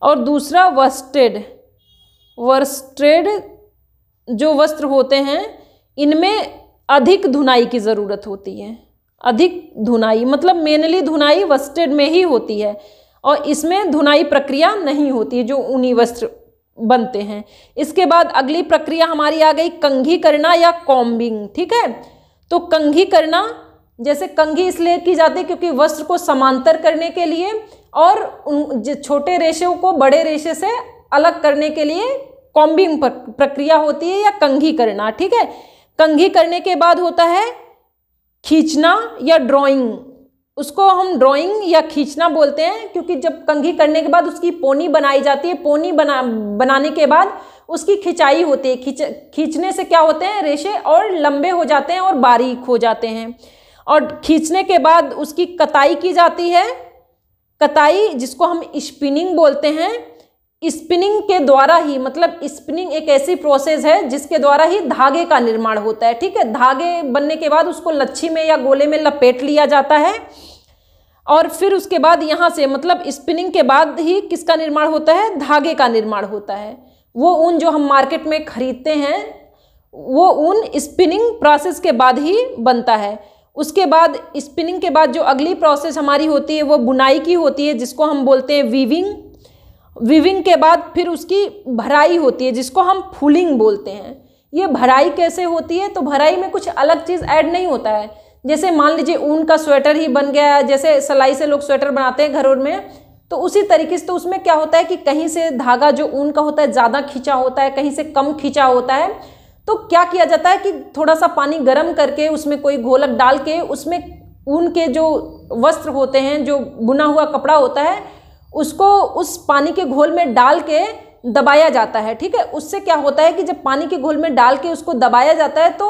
और दूसरा वस्टेड वर्स्टेड जो वस्त्र होते हैं इनमें अधिक धुनाई की ज़रूरत होती है अधिक धुनाई मतलब मेनली धुनाई वस्टेड में ही होती है और इसमें धुनाई प्रक्रिया नहीं होती है जो ऊनी वस्त्र बनते हैं इसके बाद अगली प्रक्रिया हमारी आ गई कंघी करना या कॉम्बिंग ठीक है तो कंघी करना जैसे कंघी इसलिए की जाती है क्योंकि वस्त्र को समांतर करने के लिए और उन छोटे रेशे को बड़े रेशे से अलग करने के लिए कॉम्बिंग प्रक्रिया होती है या कंघी करना ठीक है कंघी करने के बाद होता है खींचना या ड्राइंग उसको हम ड्राइंग या खींचना बोलते हैं क्योंकि जब कंघी करने के बाद उसकी पोनी बनाई जाती है पोनी बना बनाने के बाद उसकी खिंचाई होती है खींच खींचने से क्या होते हैं रेशे और लंबे हो जाते हैं और बारीक हो जाते हैं और खींचने के बाद उसकी कताई की जाती है कताई जिसको हम स्पिनिंग बोलते हैं स्पिनिंग के द्वारा ही मतलब स्पिनिंग एक ऐसी प्रोसेस है जिसके द्वारा ही धागे का निर्माण होता है ठीक है धागे बनने के बाद उसको लच्छी में या गोले में लपेट लिया जाता है और फिर उसके बाद यहाँ से मतलब स्पिनिंग के बाद ही किसका निर्माण होता है धागे का निर्माण होता है वो ऊन जो हम मार्केट में खरीदते हैं वो ऊन स्पिनिंग प्रोसेस के बाद ही बनता है उसके बाद स्पिनिंग के बाद जो अगली प्रोसेस हमारी होती है वो बुनाई की होती है जिसको हम बोलते हैं वीविंग विविंग के बाद फिर उसकी भराई होती है जिसको हम फूलिंग बोलते हैं ये भराई कैसे होती है तो भराई में कुछ अलग चीज़ ऐड नहीं होता है जैसे मान लीजिए ऊन का स्वेटर ही बन गया है जैसे सिलाई से लोग स्वेटर बनाते हैं घरों में तो उसी तरीके से तो उसमें क्या होता है कि कहीं से धागा जो ऊन का होता है ज़्यादा खींचा होता है कहीं से कम खींचा होता है तो क्या किया जाता है कि थोड़ा सा पानी गर्म करके उसमें कोई घोलक डाल के उसमें ऊन के जो वस्त्र होते हैं जो बुना हुआ कपड़ा होता है उसको उस पानी के घोल में डाल के दबाया जाता है ठीक है उससे क्या होता है कि जब पानी के घोल में डाल के उसको दबाया जाता है तो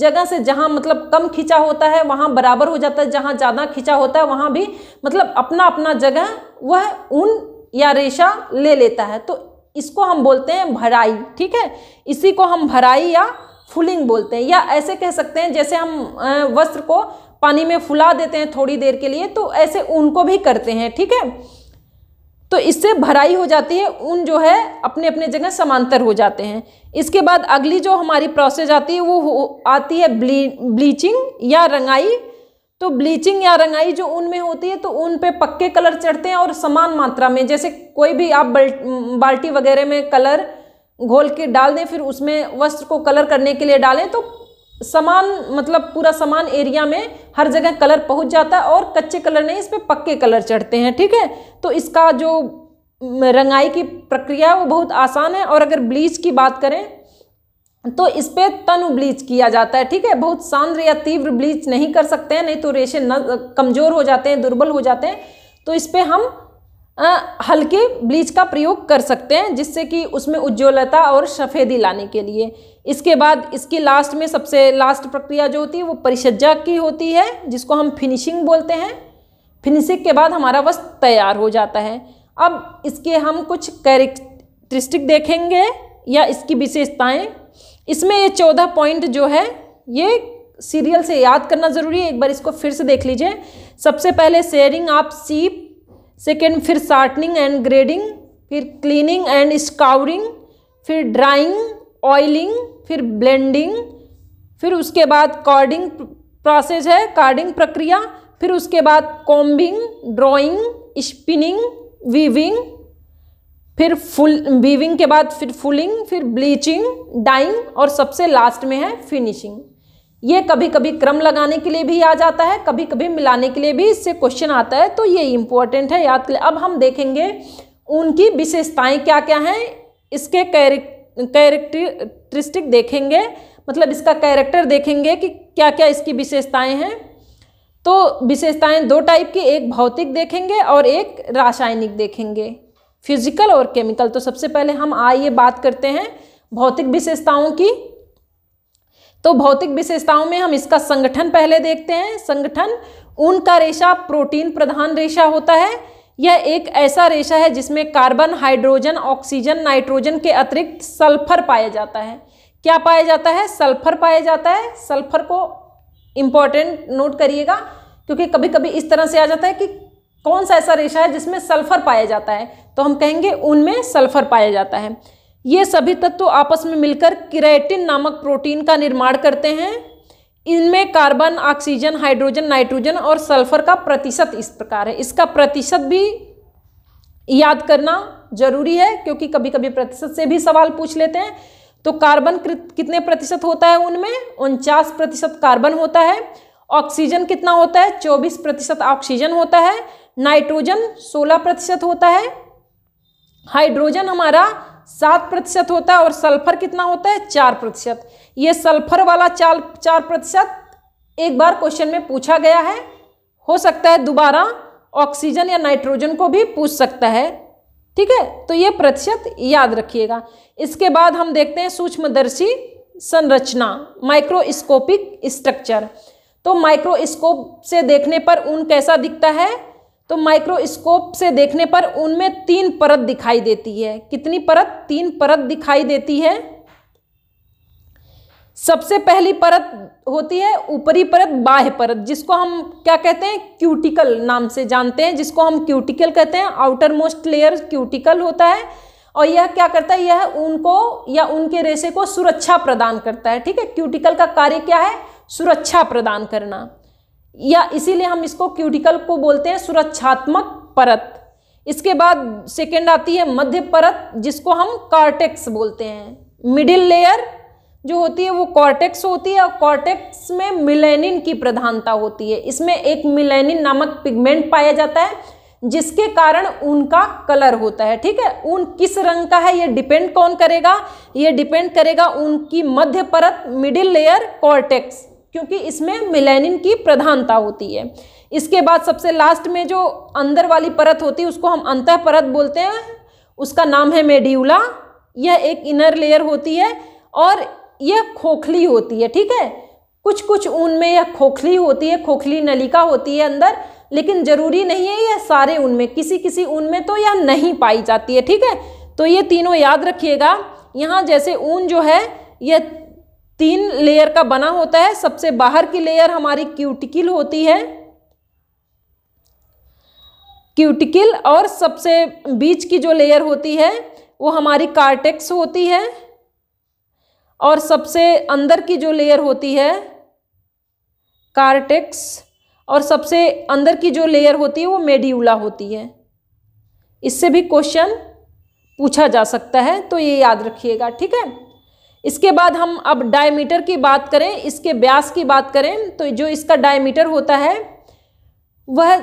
जगह से जहाँ मतलब कम खींचा होता है वहाँ बराबर हो जाता है जहाँ ज़्यादा खींचा होता है वहाँ भी मतलब अपना अपना जगह वह ऊन या रेशा ले लेता है तो इसको हम बोलते हैं भराई ठीक है इसी को हम भराई या फुलिंग बोलते हैं या ऐसे कह सकते हैं जैसे हम वस्त्र को पानी में फुला देते हैं थोड़ी देर के लिए तो ऐसे ऊन को भी करते हैं ठीक है तो इससे भराई हो जाती है उन जो है अपने अपने जगह समांतर हो जाते हैं इसके बाद अगली जो हमारी प्रोसेस आती है वो आती है ब्ली ब्लीचिंग या रंगाई तो ब्लीचिंग या रंगाई जो ऊन में होती है तो ऊन पे पक्के कलर चढ़ते हैं और समान मात्रा में जैसे कोई भी आप बाल्टी वगैरह में कलर घोल के डाल दें फिर उसमें वस्त्र को कलर करने के लिए डालें तो समान मतलब पूरा समान एरिया में हर जगह कलर पहुंच जाता है और कच्चे कलर नहीं इस पर पक्के कलर चढ़ते हैं ठीक है तो इसका जो रंगाई की प्रक्रिया वो बहुत आसान है और अगर ब्लीच की बात करें तो इस पर तनु ब्लीच किया जाता है ठीक है बहुत सांद्र या तीव्र ब्लीच नहीं कर सकते हैं नहीं तो रेशे न कमज़ोर हो जाते हैं दुर्बल हो जाते हैं तो इस पर हम आ, हल्के ब्लीच का प्रयोग कर सकते हैं जिससे कि उसमें उज्ज्वलता और सफ़ेदी लाने के लिए इसके बाद इसकी लास्ट में सबसे लास्ट प्रक्रिया जो होती है वो परिसज्जा की होती है जिसको हम फिनिशिंग बोलते हैं फिनिशिंग के बाद हमारा वस्त्र तैयार हो जाता है अब इसके हम कुछ कैरेक्ट्रिस्टिक देखेंगे या इसकी विशेषताएं इसमें ये चौदह पॉइंट जो है ये सीरियल से याद करना ज़रूरी है एक बार इसको फिर से देख लीजिए सबसे पहले शेयरिंग ऑफ सीप सेकेंड फिर शार्टनिंग एंड ग्रेडिंग फिर क्लीनिंग एंड स्काउरिंग फिर ड्राइंग ऑयलिंग फिर ब्लेंडिंग फिर उसके बाद कार्डिंग प्रोसेस है कार्डिंग प्रक्रिया फिर उसके बाद कॉम्बिंग ड्राइंग स्पिनिंग वीविंग फिर फुल वीविंग के बाद फिर फुलिंग फिर ब्लीचिंग डाइंग और सबसे लास्ट में है फिनिशिंग ये कभी कभी क्रम लगाने के लिए भी आ जाता है कभी कभी मिलाने के लिए भी इससे क्वेश्चन आता है तो ये इंपॉर्टेंट है याद अब हम देखेंगे उनकी विशेषताएं क्या क्या हैं इसके कैरेक्ट कैरेक्टरिस्टिक देखेंगे मतलब इसका कैरेक्टर देखेंगे कि क्या क्या इसकी विशेषताएं हैं तो विशेषताएं दो टाइप की एक भौतिक देखेंगे और एक रासायनिक देखेंगे फिजिकल और केमिकल तो सबसे पहले हम आइए बात करते हैं भौतिक विशेषताओं की तो भौतिक विशेषताओं में हम इसका संगठन पहले देखते हैं संगठन ऊन का रेशा प्रोटीन प्रधान रेशा होता है यह एक ऐसा रेशा है जिसमें कार्बन हाइड्रोजन ऑक्सीजन नाइट्रोजन के अतिरिक्त सल्फर पाया जाता है क्या पाया जाता है सल्फर पाया जाता है सल्फर को इम्पॉर्टेंट नोट करिएगा क्योंकि कभी कभी इस तरह से आ जाता है कि कौन सा ऐसा रेशा है जिसमें सल्फर पाया जाता है तो हम कहेंगे उनमें सल्फर पाया जाता है ये सभी तत्व आपस में मिलकर किरेटिन नामक प्रोटीन का निर्माण करते हैं इनमें कार्बन ऑक्सीजन हाइड्रोजन नाइट्रोजन और सल्फर का प्रतिशत इस प्रकार है इसका प्रतिशत भी याद करना जरूरी है क्योंकि कभी कभी प्रतिशत से भी सवाल पूछ लेते हैं तो कार्बन कितने प्रतिशत होता है उनमें उनचास प्रतिशत कार्बन होता है ऑक्सीजन कितना होता है चौबीस प्रतिशत ऑक्सीजन होता है नाइट्रोजन सोलह प्रतिशत होता है हाइड्रोजन हमारा सात प्रतिशत होता है और सल्फर कितना होता है चार प्रतिशत ये सल्फर वाला चार चार प्रतिशत एक बार क्वेश्चन में पूछा गया है हो सकता है दोबारा ऑक्सीजन या नाइट्रोजन को भी पूछ सकता है ठीक है तो ये प्रतिशत याद रखिएगा इसके बाद हम देखते हैं सूक्ष्मदर्शी संरचना माइक्रोस्कोपिक स्ट्रक्चर तो माइक्रोस्कोप से देखने पर ऊन कैसा दिखता है तो माइक्रोस्कोप से देखने पर उनमें तीन परत दिखाई देती है कितनी परत तीन परत दिखाई देती है सबसे पहली परत होती है ऊपरी परत बाह्य परत जिसको हम क्या कहते हैं क्यूटिकल नाम से जानते हैं जिसको हम क्यूटिकल कहते हैं आउटर मोस्ट लेयर क्यूटिकल होता है और यह क्या करता है यह उनको या उनके रेशे को सुरक्षा प्रदान करता है ठीक है क्यूटिकल का कार्य क्या है सुरक्षा प्रदान करना या इसीलिए हम इसको क्यूटिकल को बोलते हैं सुरक्षात्मक परत इसके बाद सेकेंड आती है मध्य परत जिसको हम कार्टेक्स बोलते हैं मिडिल लेयर जो होती है वो कॉर्टेक्स होती है और कॉर्टेक्स में मिलेनिन की प्रधानता होती है इसमें एक मिलेनिन नामक पिगमेंट पाया जाता है जिसके कारण उनका कलर होता है ठीक है ऊन किस रंग का है ये डिपेंड कौन करेगा ये डिपेंड करेगा उनकी मध्य परत मिडिल लेयर कॉर्टेक्स क्योंकि इसमें मिलेनिन की प्रधानता होती है इसके बाद सबसे लास्ट में जो अंदर वाली परत होती है उसको हम अंतः परत बोलते हैं उसका नाम है मेड्यूला यह एक इनर लेयर होती है और यह खोखली होती है ठीक है कुछ कुछ ऊन में यह खोखली होती है खोखली नलिका होती है अंदर लेकिन ज़रूरी नहीं है यह सारे ऊन में किसी किसी ऊन में तो यह नहीं पाई जाती है ठीक है तो ये तीनों याद रखिएगा यहाँ जैसे ऊन जो है यह तीन लेयर का बना होता है सबसे बाहर की लेयर हमारी क्यूटिकल होती है क्यूटिकल और सबसे बीच की जो लेयर होती है वो हमारी कार्टेक्स होती है और सबसे अंदर की जो लेयर होती है कार्टेक्स और सबसे अंदर की जो लेयर होती है वो मेड्यूला होती है इससे भी क्वेश्चन पूछा जा सकता है तो ये याद रखिएगा ठीक है इसके बाद हम अब डायमीटर की बात करें इसके ब्यास की बात करें तो जो इसका डायमीटर होता है वह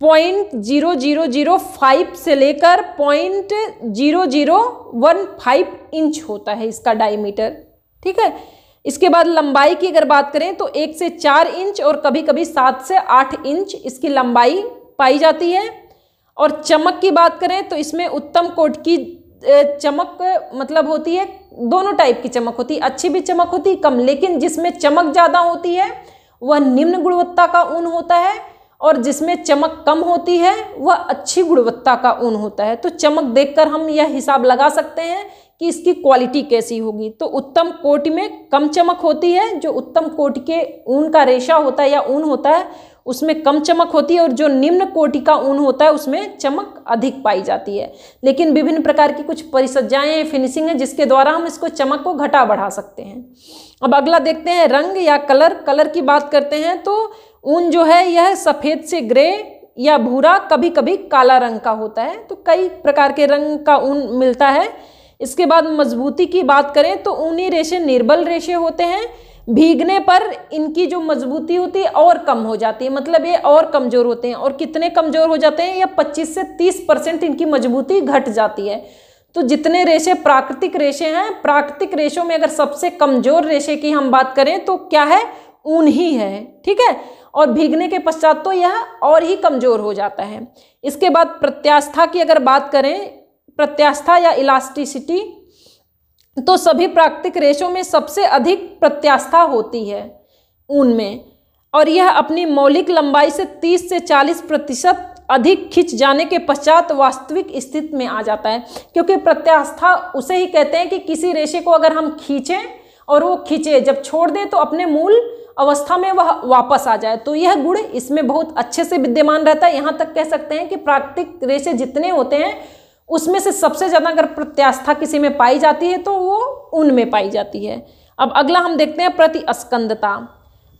point zero zero zero five से लेकर point zero zero one five inch होता है इसका डायमीटर ठीक है इसके बाद लंबाई की अगर बात करें तो एक से चार इंच और कभी कभी सात से आठ इंच इसकी लंबाई पाई जाती है और चमक की बात करें तो इसमें उत्तम कोट की चमक मतलब होती है दोनों टाइप की चमक होती है अच्छी भी चमक होती है कम लेकिन जिसमें चमक ज़्यादा होती है वह निम्न गुणवत्ता का ऊन होता है और जिसमें चमक कम होती है वह अच्छी गुणवत्ता का ऊन होता है तो चमक देखकर हम यह हिसाब लगा सकते हैं कि इसकी क्वालिटी कैसी होगी तो उत्तम कोटि में कम चमक होती है जो उत्तम कोटि के ऊन का रेशा होता है या ऊन होता है उसमें कम चमक होती है और जो निम्न कोटि का ऊन होता है उसमें चमक अधिक पाई जाती है लेकिन विभिन्न प्रकार की कुछ परिसज्जाएँ फिनिशिंग हैं जिसके द्वारा हम इसको चमक को घटा बढ़ा सकते हैं अब अगला देखते हैं रंग या कलर कलर की बात करते हैं तो ऊन जो है यह सफ़ेद से ग्रे या भूरा कभी कभी काला रंग का होता है तो कई प्रकार के रंग का ऊन मिलता है इसके बाद मजबूती की बात करें तो ऊनी रेशे निर्बल रेशे होते हैं भीगने पर इनकी जो मजबूती होती है और कम हो जाती है मतलब ये और कमज़ोर होते हैं और कितने कमज़ोर हो जाते हैं या 25 से 30 परसेंट इनकी मजबूती घट जाती है तो जितने रेशे प्राकृतिक रेशे हैं प्राकृतिक रेशों में अगर सबसे कमज़ोर रेशे की हम बात करें तो क्या है ऊन ही है ठीक है और भीगने के पश्चात तो यह और ही कमज़ोर हो जाता है इसके बाद प्रत्यास्था की अगर बात करें प्रत्यास्था या इलास्टिसिटी तो सभी प्राकृतिक रेशों में सबसे अधिक प्रत्यास्था होती है ऊन में और यह अपनी मौलिक लंबाई से 30 से 40 प्रतिशत अधिक खिंच जाने के पश्चात वास्तविक स्थिति में आ जाता है क्योंकि प्रत्यास्था उसे ही कहते हैं कि किसी रेशे को अगर हम खींचें और वो खींचे जब छोड़ दें तो अपने मूल अवस्था में वह वापस आ जाए तो यह गुण इसमें बहुत अच्छे से विद्यमान रहता है यहाँ तक कह सकते हैं कि प्राकृतिक रेशे जितने होते हैं उसमें से सबसे ज़्यादा अगर प्रत्यास्था किसी में पाई जाती है तो वो उनमें पाई जाती है अब अगला हम देखते हैं प्रतिस्कंदता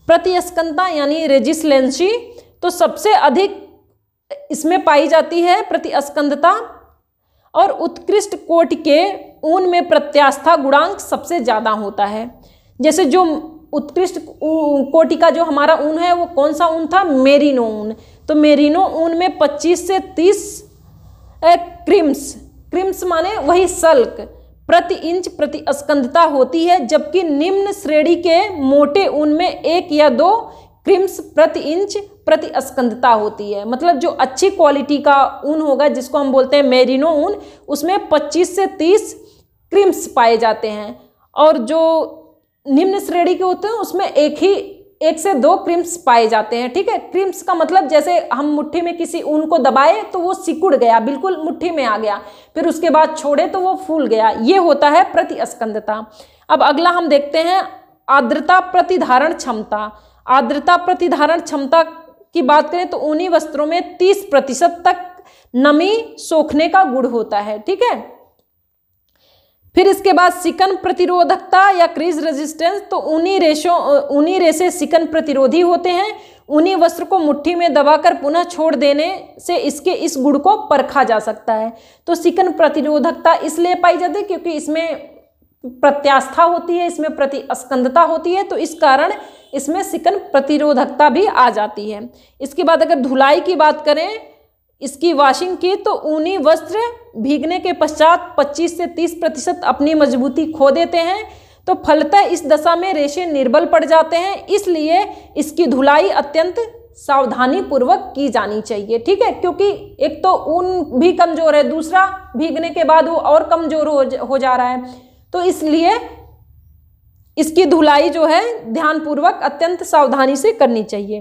प्रतिस्कंदता यानी रेजिस्लेंसी तो सबसे अधिक इसमें पाई जाती है प्रतिस्कंदता और उत्कृष्ट कोट के ऊन में प्रत्यास्था गुणांक सबसे ज़्यादा होता है जैसे जो उत्कृष्ट कोटि का जो हमारा ऊन है वो कौन सा ऊन था मेरिनो ऊन तो मेरिनो ऊन में 25 से 30 क्रिम्स क्रिम्स माने वही सल्क प्रति इंच प्रति स्कंदता होती है जबकि निम्न श्रेणी के मोटे ऊन में एक या दो क्रिम्स प्रति इंच प्रति स्कंदता होती है मतलब जो अच्छी क्वालिटी का ऊन होगा जिसको हम बोलते हैं मेरिनो ऊन उसमें 25 से 30 क्रिम्स पाए जाते हैं और जो निम्न श्रेणी के होते हैं उसमें एक ही एक से दो क्रिम्स पाए जाते हैं ठीक है क्रिम्स का मतलब जैसे हम मुट्ठी में किसी ऊन को दबाए तो वो सिकुड़ गया बिल्कुल मुट्ठी में आ गया फिर उसके बाद छोड़े तो वो फूल गया ये होता है प्रतिस्कंदता अब अगला हम देखते हैं आर्द्रता प्रतिधारण क्षमता आर्द्रता प्रतिधारण क्षमता की बात करें तो ऊनी वस्त्रों में तीस प्रतिशत तक नमी सोखने का गुण होता है ठीक है फिर इसके बाद सिकन प्रतिरोधकता या क्रीज रेजिस्टेंस तो उन्हीं रेशों उन्हीं रेशे सिकन प्रतिरोधी होते हैं उन्हीं वस्त्र को मुट्ठी में दबाकर पुनः छोड़ देने से इसके इस गुड़ को परखा जा सकता है तो सिकन प्रतिरोधकता इसलिए पाई जाती है क्योंकि इसमें प्रत्यास्था होती है इसमें प्रति अस्कंदता होती है तो इस कारण इसमें सिकन प्रतिरोधकता भी आ जाती है इसके बाद अगर धुलाई की बात करें इसकी वॉशिंग की तो ऊनी वस्त्र भीगने के पश्चात 25 से 30 प्रतिशत अपनी मजबूती खो देते हैं तो फलतः इस दशा में रेशे निर्बल पड़ जाते हैं इसलिए इसकी धुलाई अत्यंत सावधानी पूर्वक की जानी चाहिए ठीक है क्योंकि एक तो ऊन भी कमज़ोर है दूसरा भीगने के बाद वो और कमज़ोर हो, हो जा रहा है तो इसलिए इसकी धुलाई जो है ध्यानपूर्वक अत्यंत सावधानी से करनी चाहिए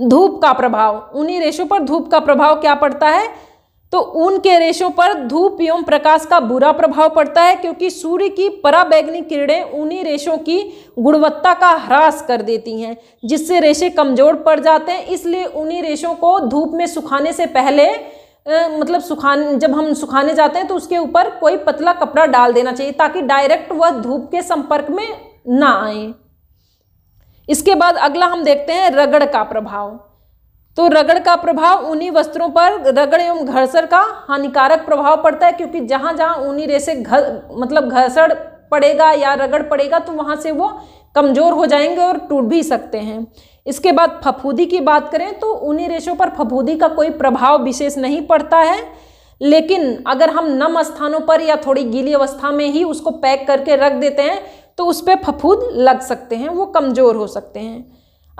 धूप का प्रभाव उन्हीं रेशों पर धूप का प्रभाव क्या पड़ता है तो ऊन के रेशों पर धूप एवं प्रकाश का बुरा प्रभाव पड़ता है क्योंकि सूर्य की पराबैग्नि किरणें ऊनी रेशों की गुणवत्ता का ह्रास कर देती हैं जिससे रेशे कमजोर पड़ जाते हैं इसलिए ऊनी रेशों को धूप में सुखाने से पहले मतलब सुखाने जब हम सुखाने जाते हैं तो उसके ऊपर कोई पतला कपड़ा डाल देना चाहिए ताकि डायरेक्ट वह धूप के संपर्क में ना आए इसके बाद अगला हम देखते हैं रगड़ का प्रभाव तो रगड़ का प्रभाव ऊनी वस्त्रों पर रगड़ एवं घर्षण का हानिकारक प्रभाव पड़ता है क्योंकि जहाँ जहाँ ऊनी रेसे घर मतलब घर्षण पड़ेगा या रगड़ पड़ेगा तो वहाँ से वो कमज़ोर हो जाएंगे और टूट भी सकते हैं इसके बाद फफूदी की बात करें तो ऊनी रेशों पर फफूदी का कोई प्रभाव विशेष नहीं पड़ता है लेकिन अगर हम नम स्थानों पर या थोड़ी गीली अवस्था में ही उसको पैक करके रख देते हैं तो उस पर फफूद लग सकते हैं वो कमज़ोर हो सकते हैं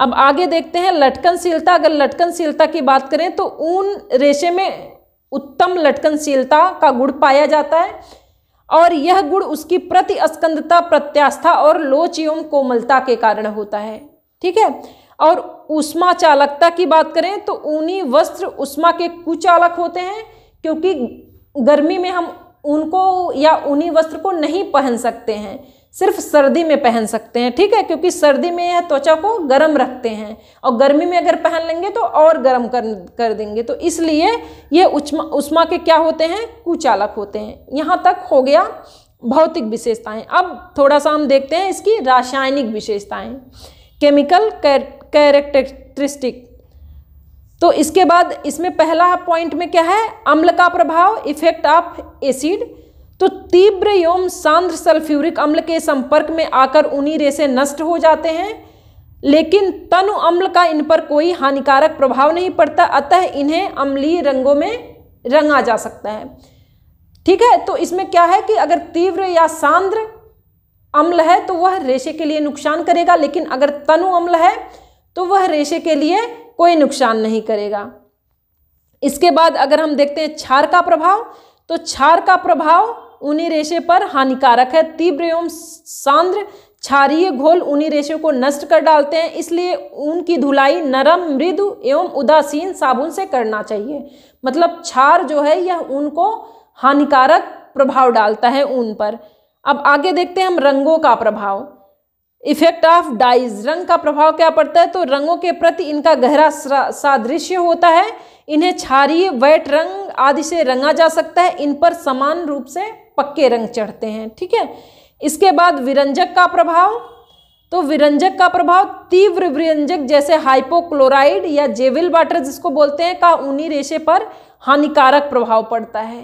अब आगे देखते हैं लटकनशीलता अगर लटकनशीलता की बात करें तो ऊन रेशे में उत्तम लटकनशीलता का गुण पाया जाता है और यह गुण उसकी प्रति अस्कंदता प्रत्यास्था और लोच एवं कोमलता के कारण होता है ठीक है और उष्मा चालकता की बात करें तो ऊनी वस्त्र उष्मा के कुचालक होते हैं क्योंकि गर्मी में हम उनको या ऊनी वस्त्र को नहीं पहन सकते हैं सिर्फ सर्दी में पहन सकते हैं ठीक है क्योंकि सर्दी में यह त्वचा को गर्म रखते हैं और गर्मी में अगर पहन लेंगे तो और गर्म कर कर देंगे तो इसलिए ये उष्मा उष्मा के क्या होते हैं कुचालक होते हैं यहाँ तक हो गया भौतिक विशेषताएं अब थोड़ा सा हम देखते हैं इसकी रासायनिक विशेषताएं केमिकल कैरेक्टरिस्टिक तो इसके बाद इसमें पहला पॉइंट में क्या है अम्ल का प्रभाव इफेक्ट ऑफ एसिड तो तीव्र एवं सांद्र सल्फ्यूरिक अम्ल के संपर्क में आकर उन्हीं रेसे नष्ट हो जाते हैं लेकिन तनु अम्ल का इन पर कोई हानिकारक प्रभाव नहीं पड़ता अतः इन्हें अम्लीय रंगों में रंगा जा सकता है ठीक है तो इसमें क्या है कि अगर तीव्र या सांद्र अम्ल है तो वह रेशे के लिए नुकसान करेगा लेकिन अगर तनु अम्ल है तो वह रेशे के लिए कोई नुकसान नहीं करेगा इसके बाद अगर हम देखते हैं क्षार का प्रभाव तो क्षार का प्रभाव उन्हीं रेशे पर हानिकारक है तीव्र एवं सांद्र क्षारीय घोल उन्हीं रेशे को नष्ट कर डालते हैं इसलिए ऊन की धुलाई नरम मृदु एवं उदासीन साबुन से करना चाहिए मतलब क्षार जो है यह ऊन को हानिकारक प्रभाव डालता है ऊन पर अब आगे देखते हैं हम रंगों का प्रभाव इफेक्ट ऑफ डाइज रंग का प्रभाव क्या पड़ता है तो रंगों के प्रति इनका गहरा सादृश्य होता है इन्हें क्षारीय वैट रंग आदि से रंगा जा सकता है इन पर समान रूप से पक्के रंग चढ़ते हैं ठीक है इसके बाद विरंजक का प्रभाव तो विरंजक का प्रभाव तीव्र विरंजक जैसे हाइपोक्लोराइड या जेविल वाटर जिसको बोलते हैं का ऊनी रेशे पर हानिकारक प्रभाव पड़ता है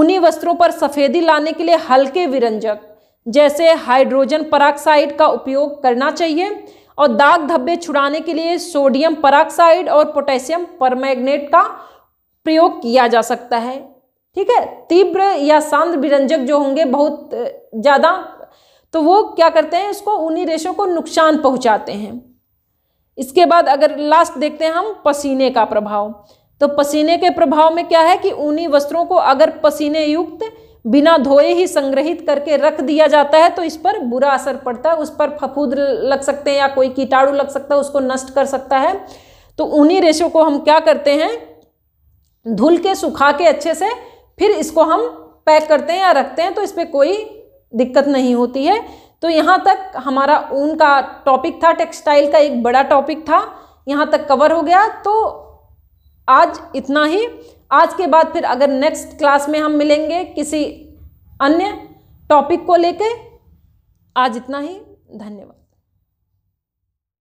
ऊनी वस्त्रों पर सफ़ेदी लाने के लिए हल्के विरंजक जैसे हाइड्रोजन पराक्साइड का उपयोग करना चाहिए और दाग धब्बे छुड़ाने के लिए सोडियम पराक्साइड और पोटेशियम परमैग्नेट का प्रयोग किया जा सकता है ठीक है तीव्र या सांद्र विरंजक जो होंगे बहुत ज़्यादा तो वो क्या करते हैं इसको उन्हीं रेशों को नुकसान पहुंचाते हैं इसके बाद अगर लास्ट देखते हैं हम पसीने का प्रभाव तो पसीने के प्रभाव में क्या है कि उन्हीं वस्त्रों को अगर पसीने युक्त बिना धोए ही संग्रहित करके रख दिया जाता है तो इस पर बुरा असर पड़ता है उस पर फफूद लग सकते हैं या कोई कीटाणु लग सकता है उसको नष्ट कर सकता है तो उन्हीं रेशों को हम क्या करते हैं धुल के सुखा के अच्छे से फिर इसको हम पैक करते हैं या रखते हैं तो इस पर कोई दिक्कत नहीं होती है तो यहाँ तक हमारा ऊन का टॉपिक था टेक्सटाइल का एक बड़ा टॉपिक था यहाँ तक कवर हो गया तो आज इतना ही आज के बाद फिर अगर नेक्स्ट क्लास में हम मिलेंगे किसी अन्य टॉपिक को लेके आज इतना ही धन्यवाद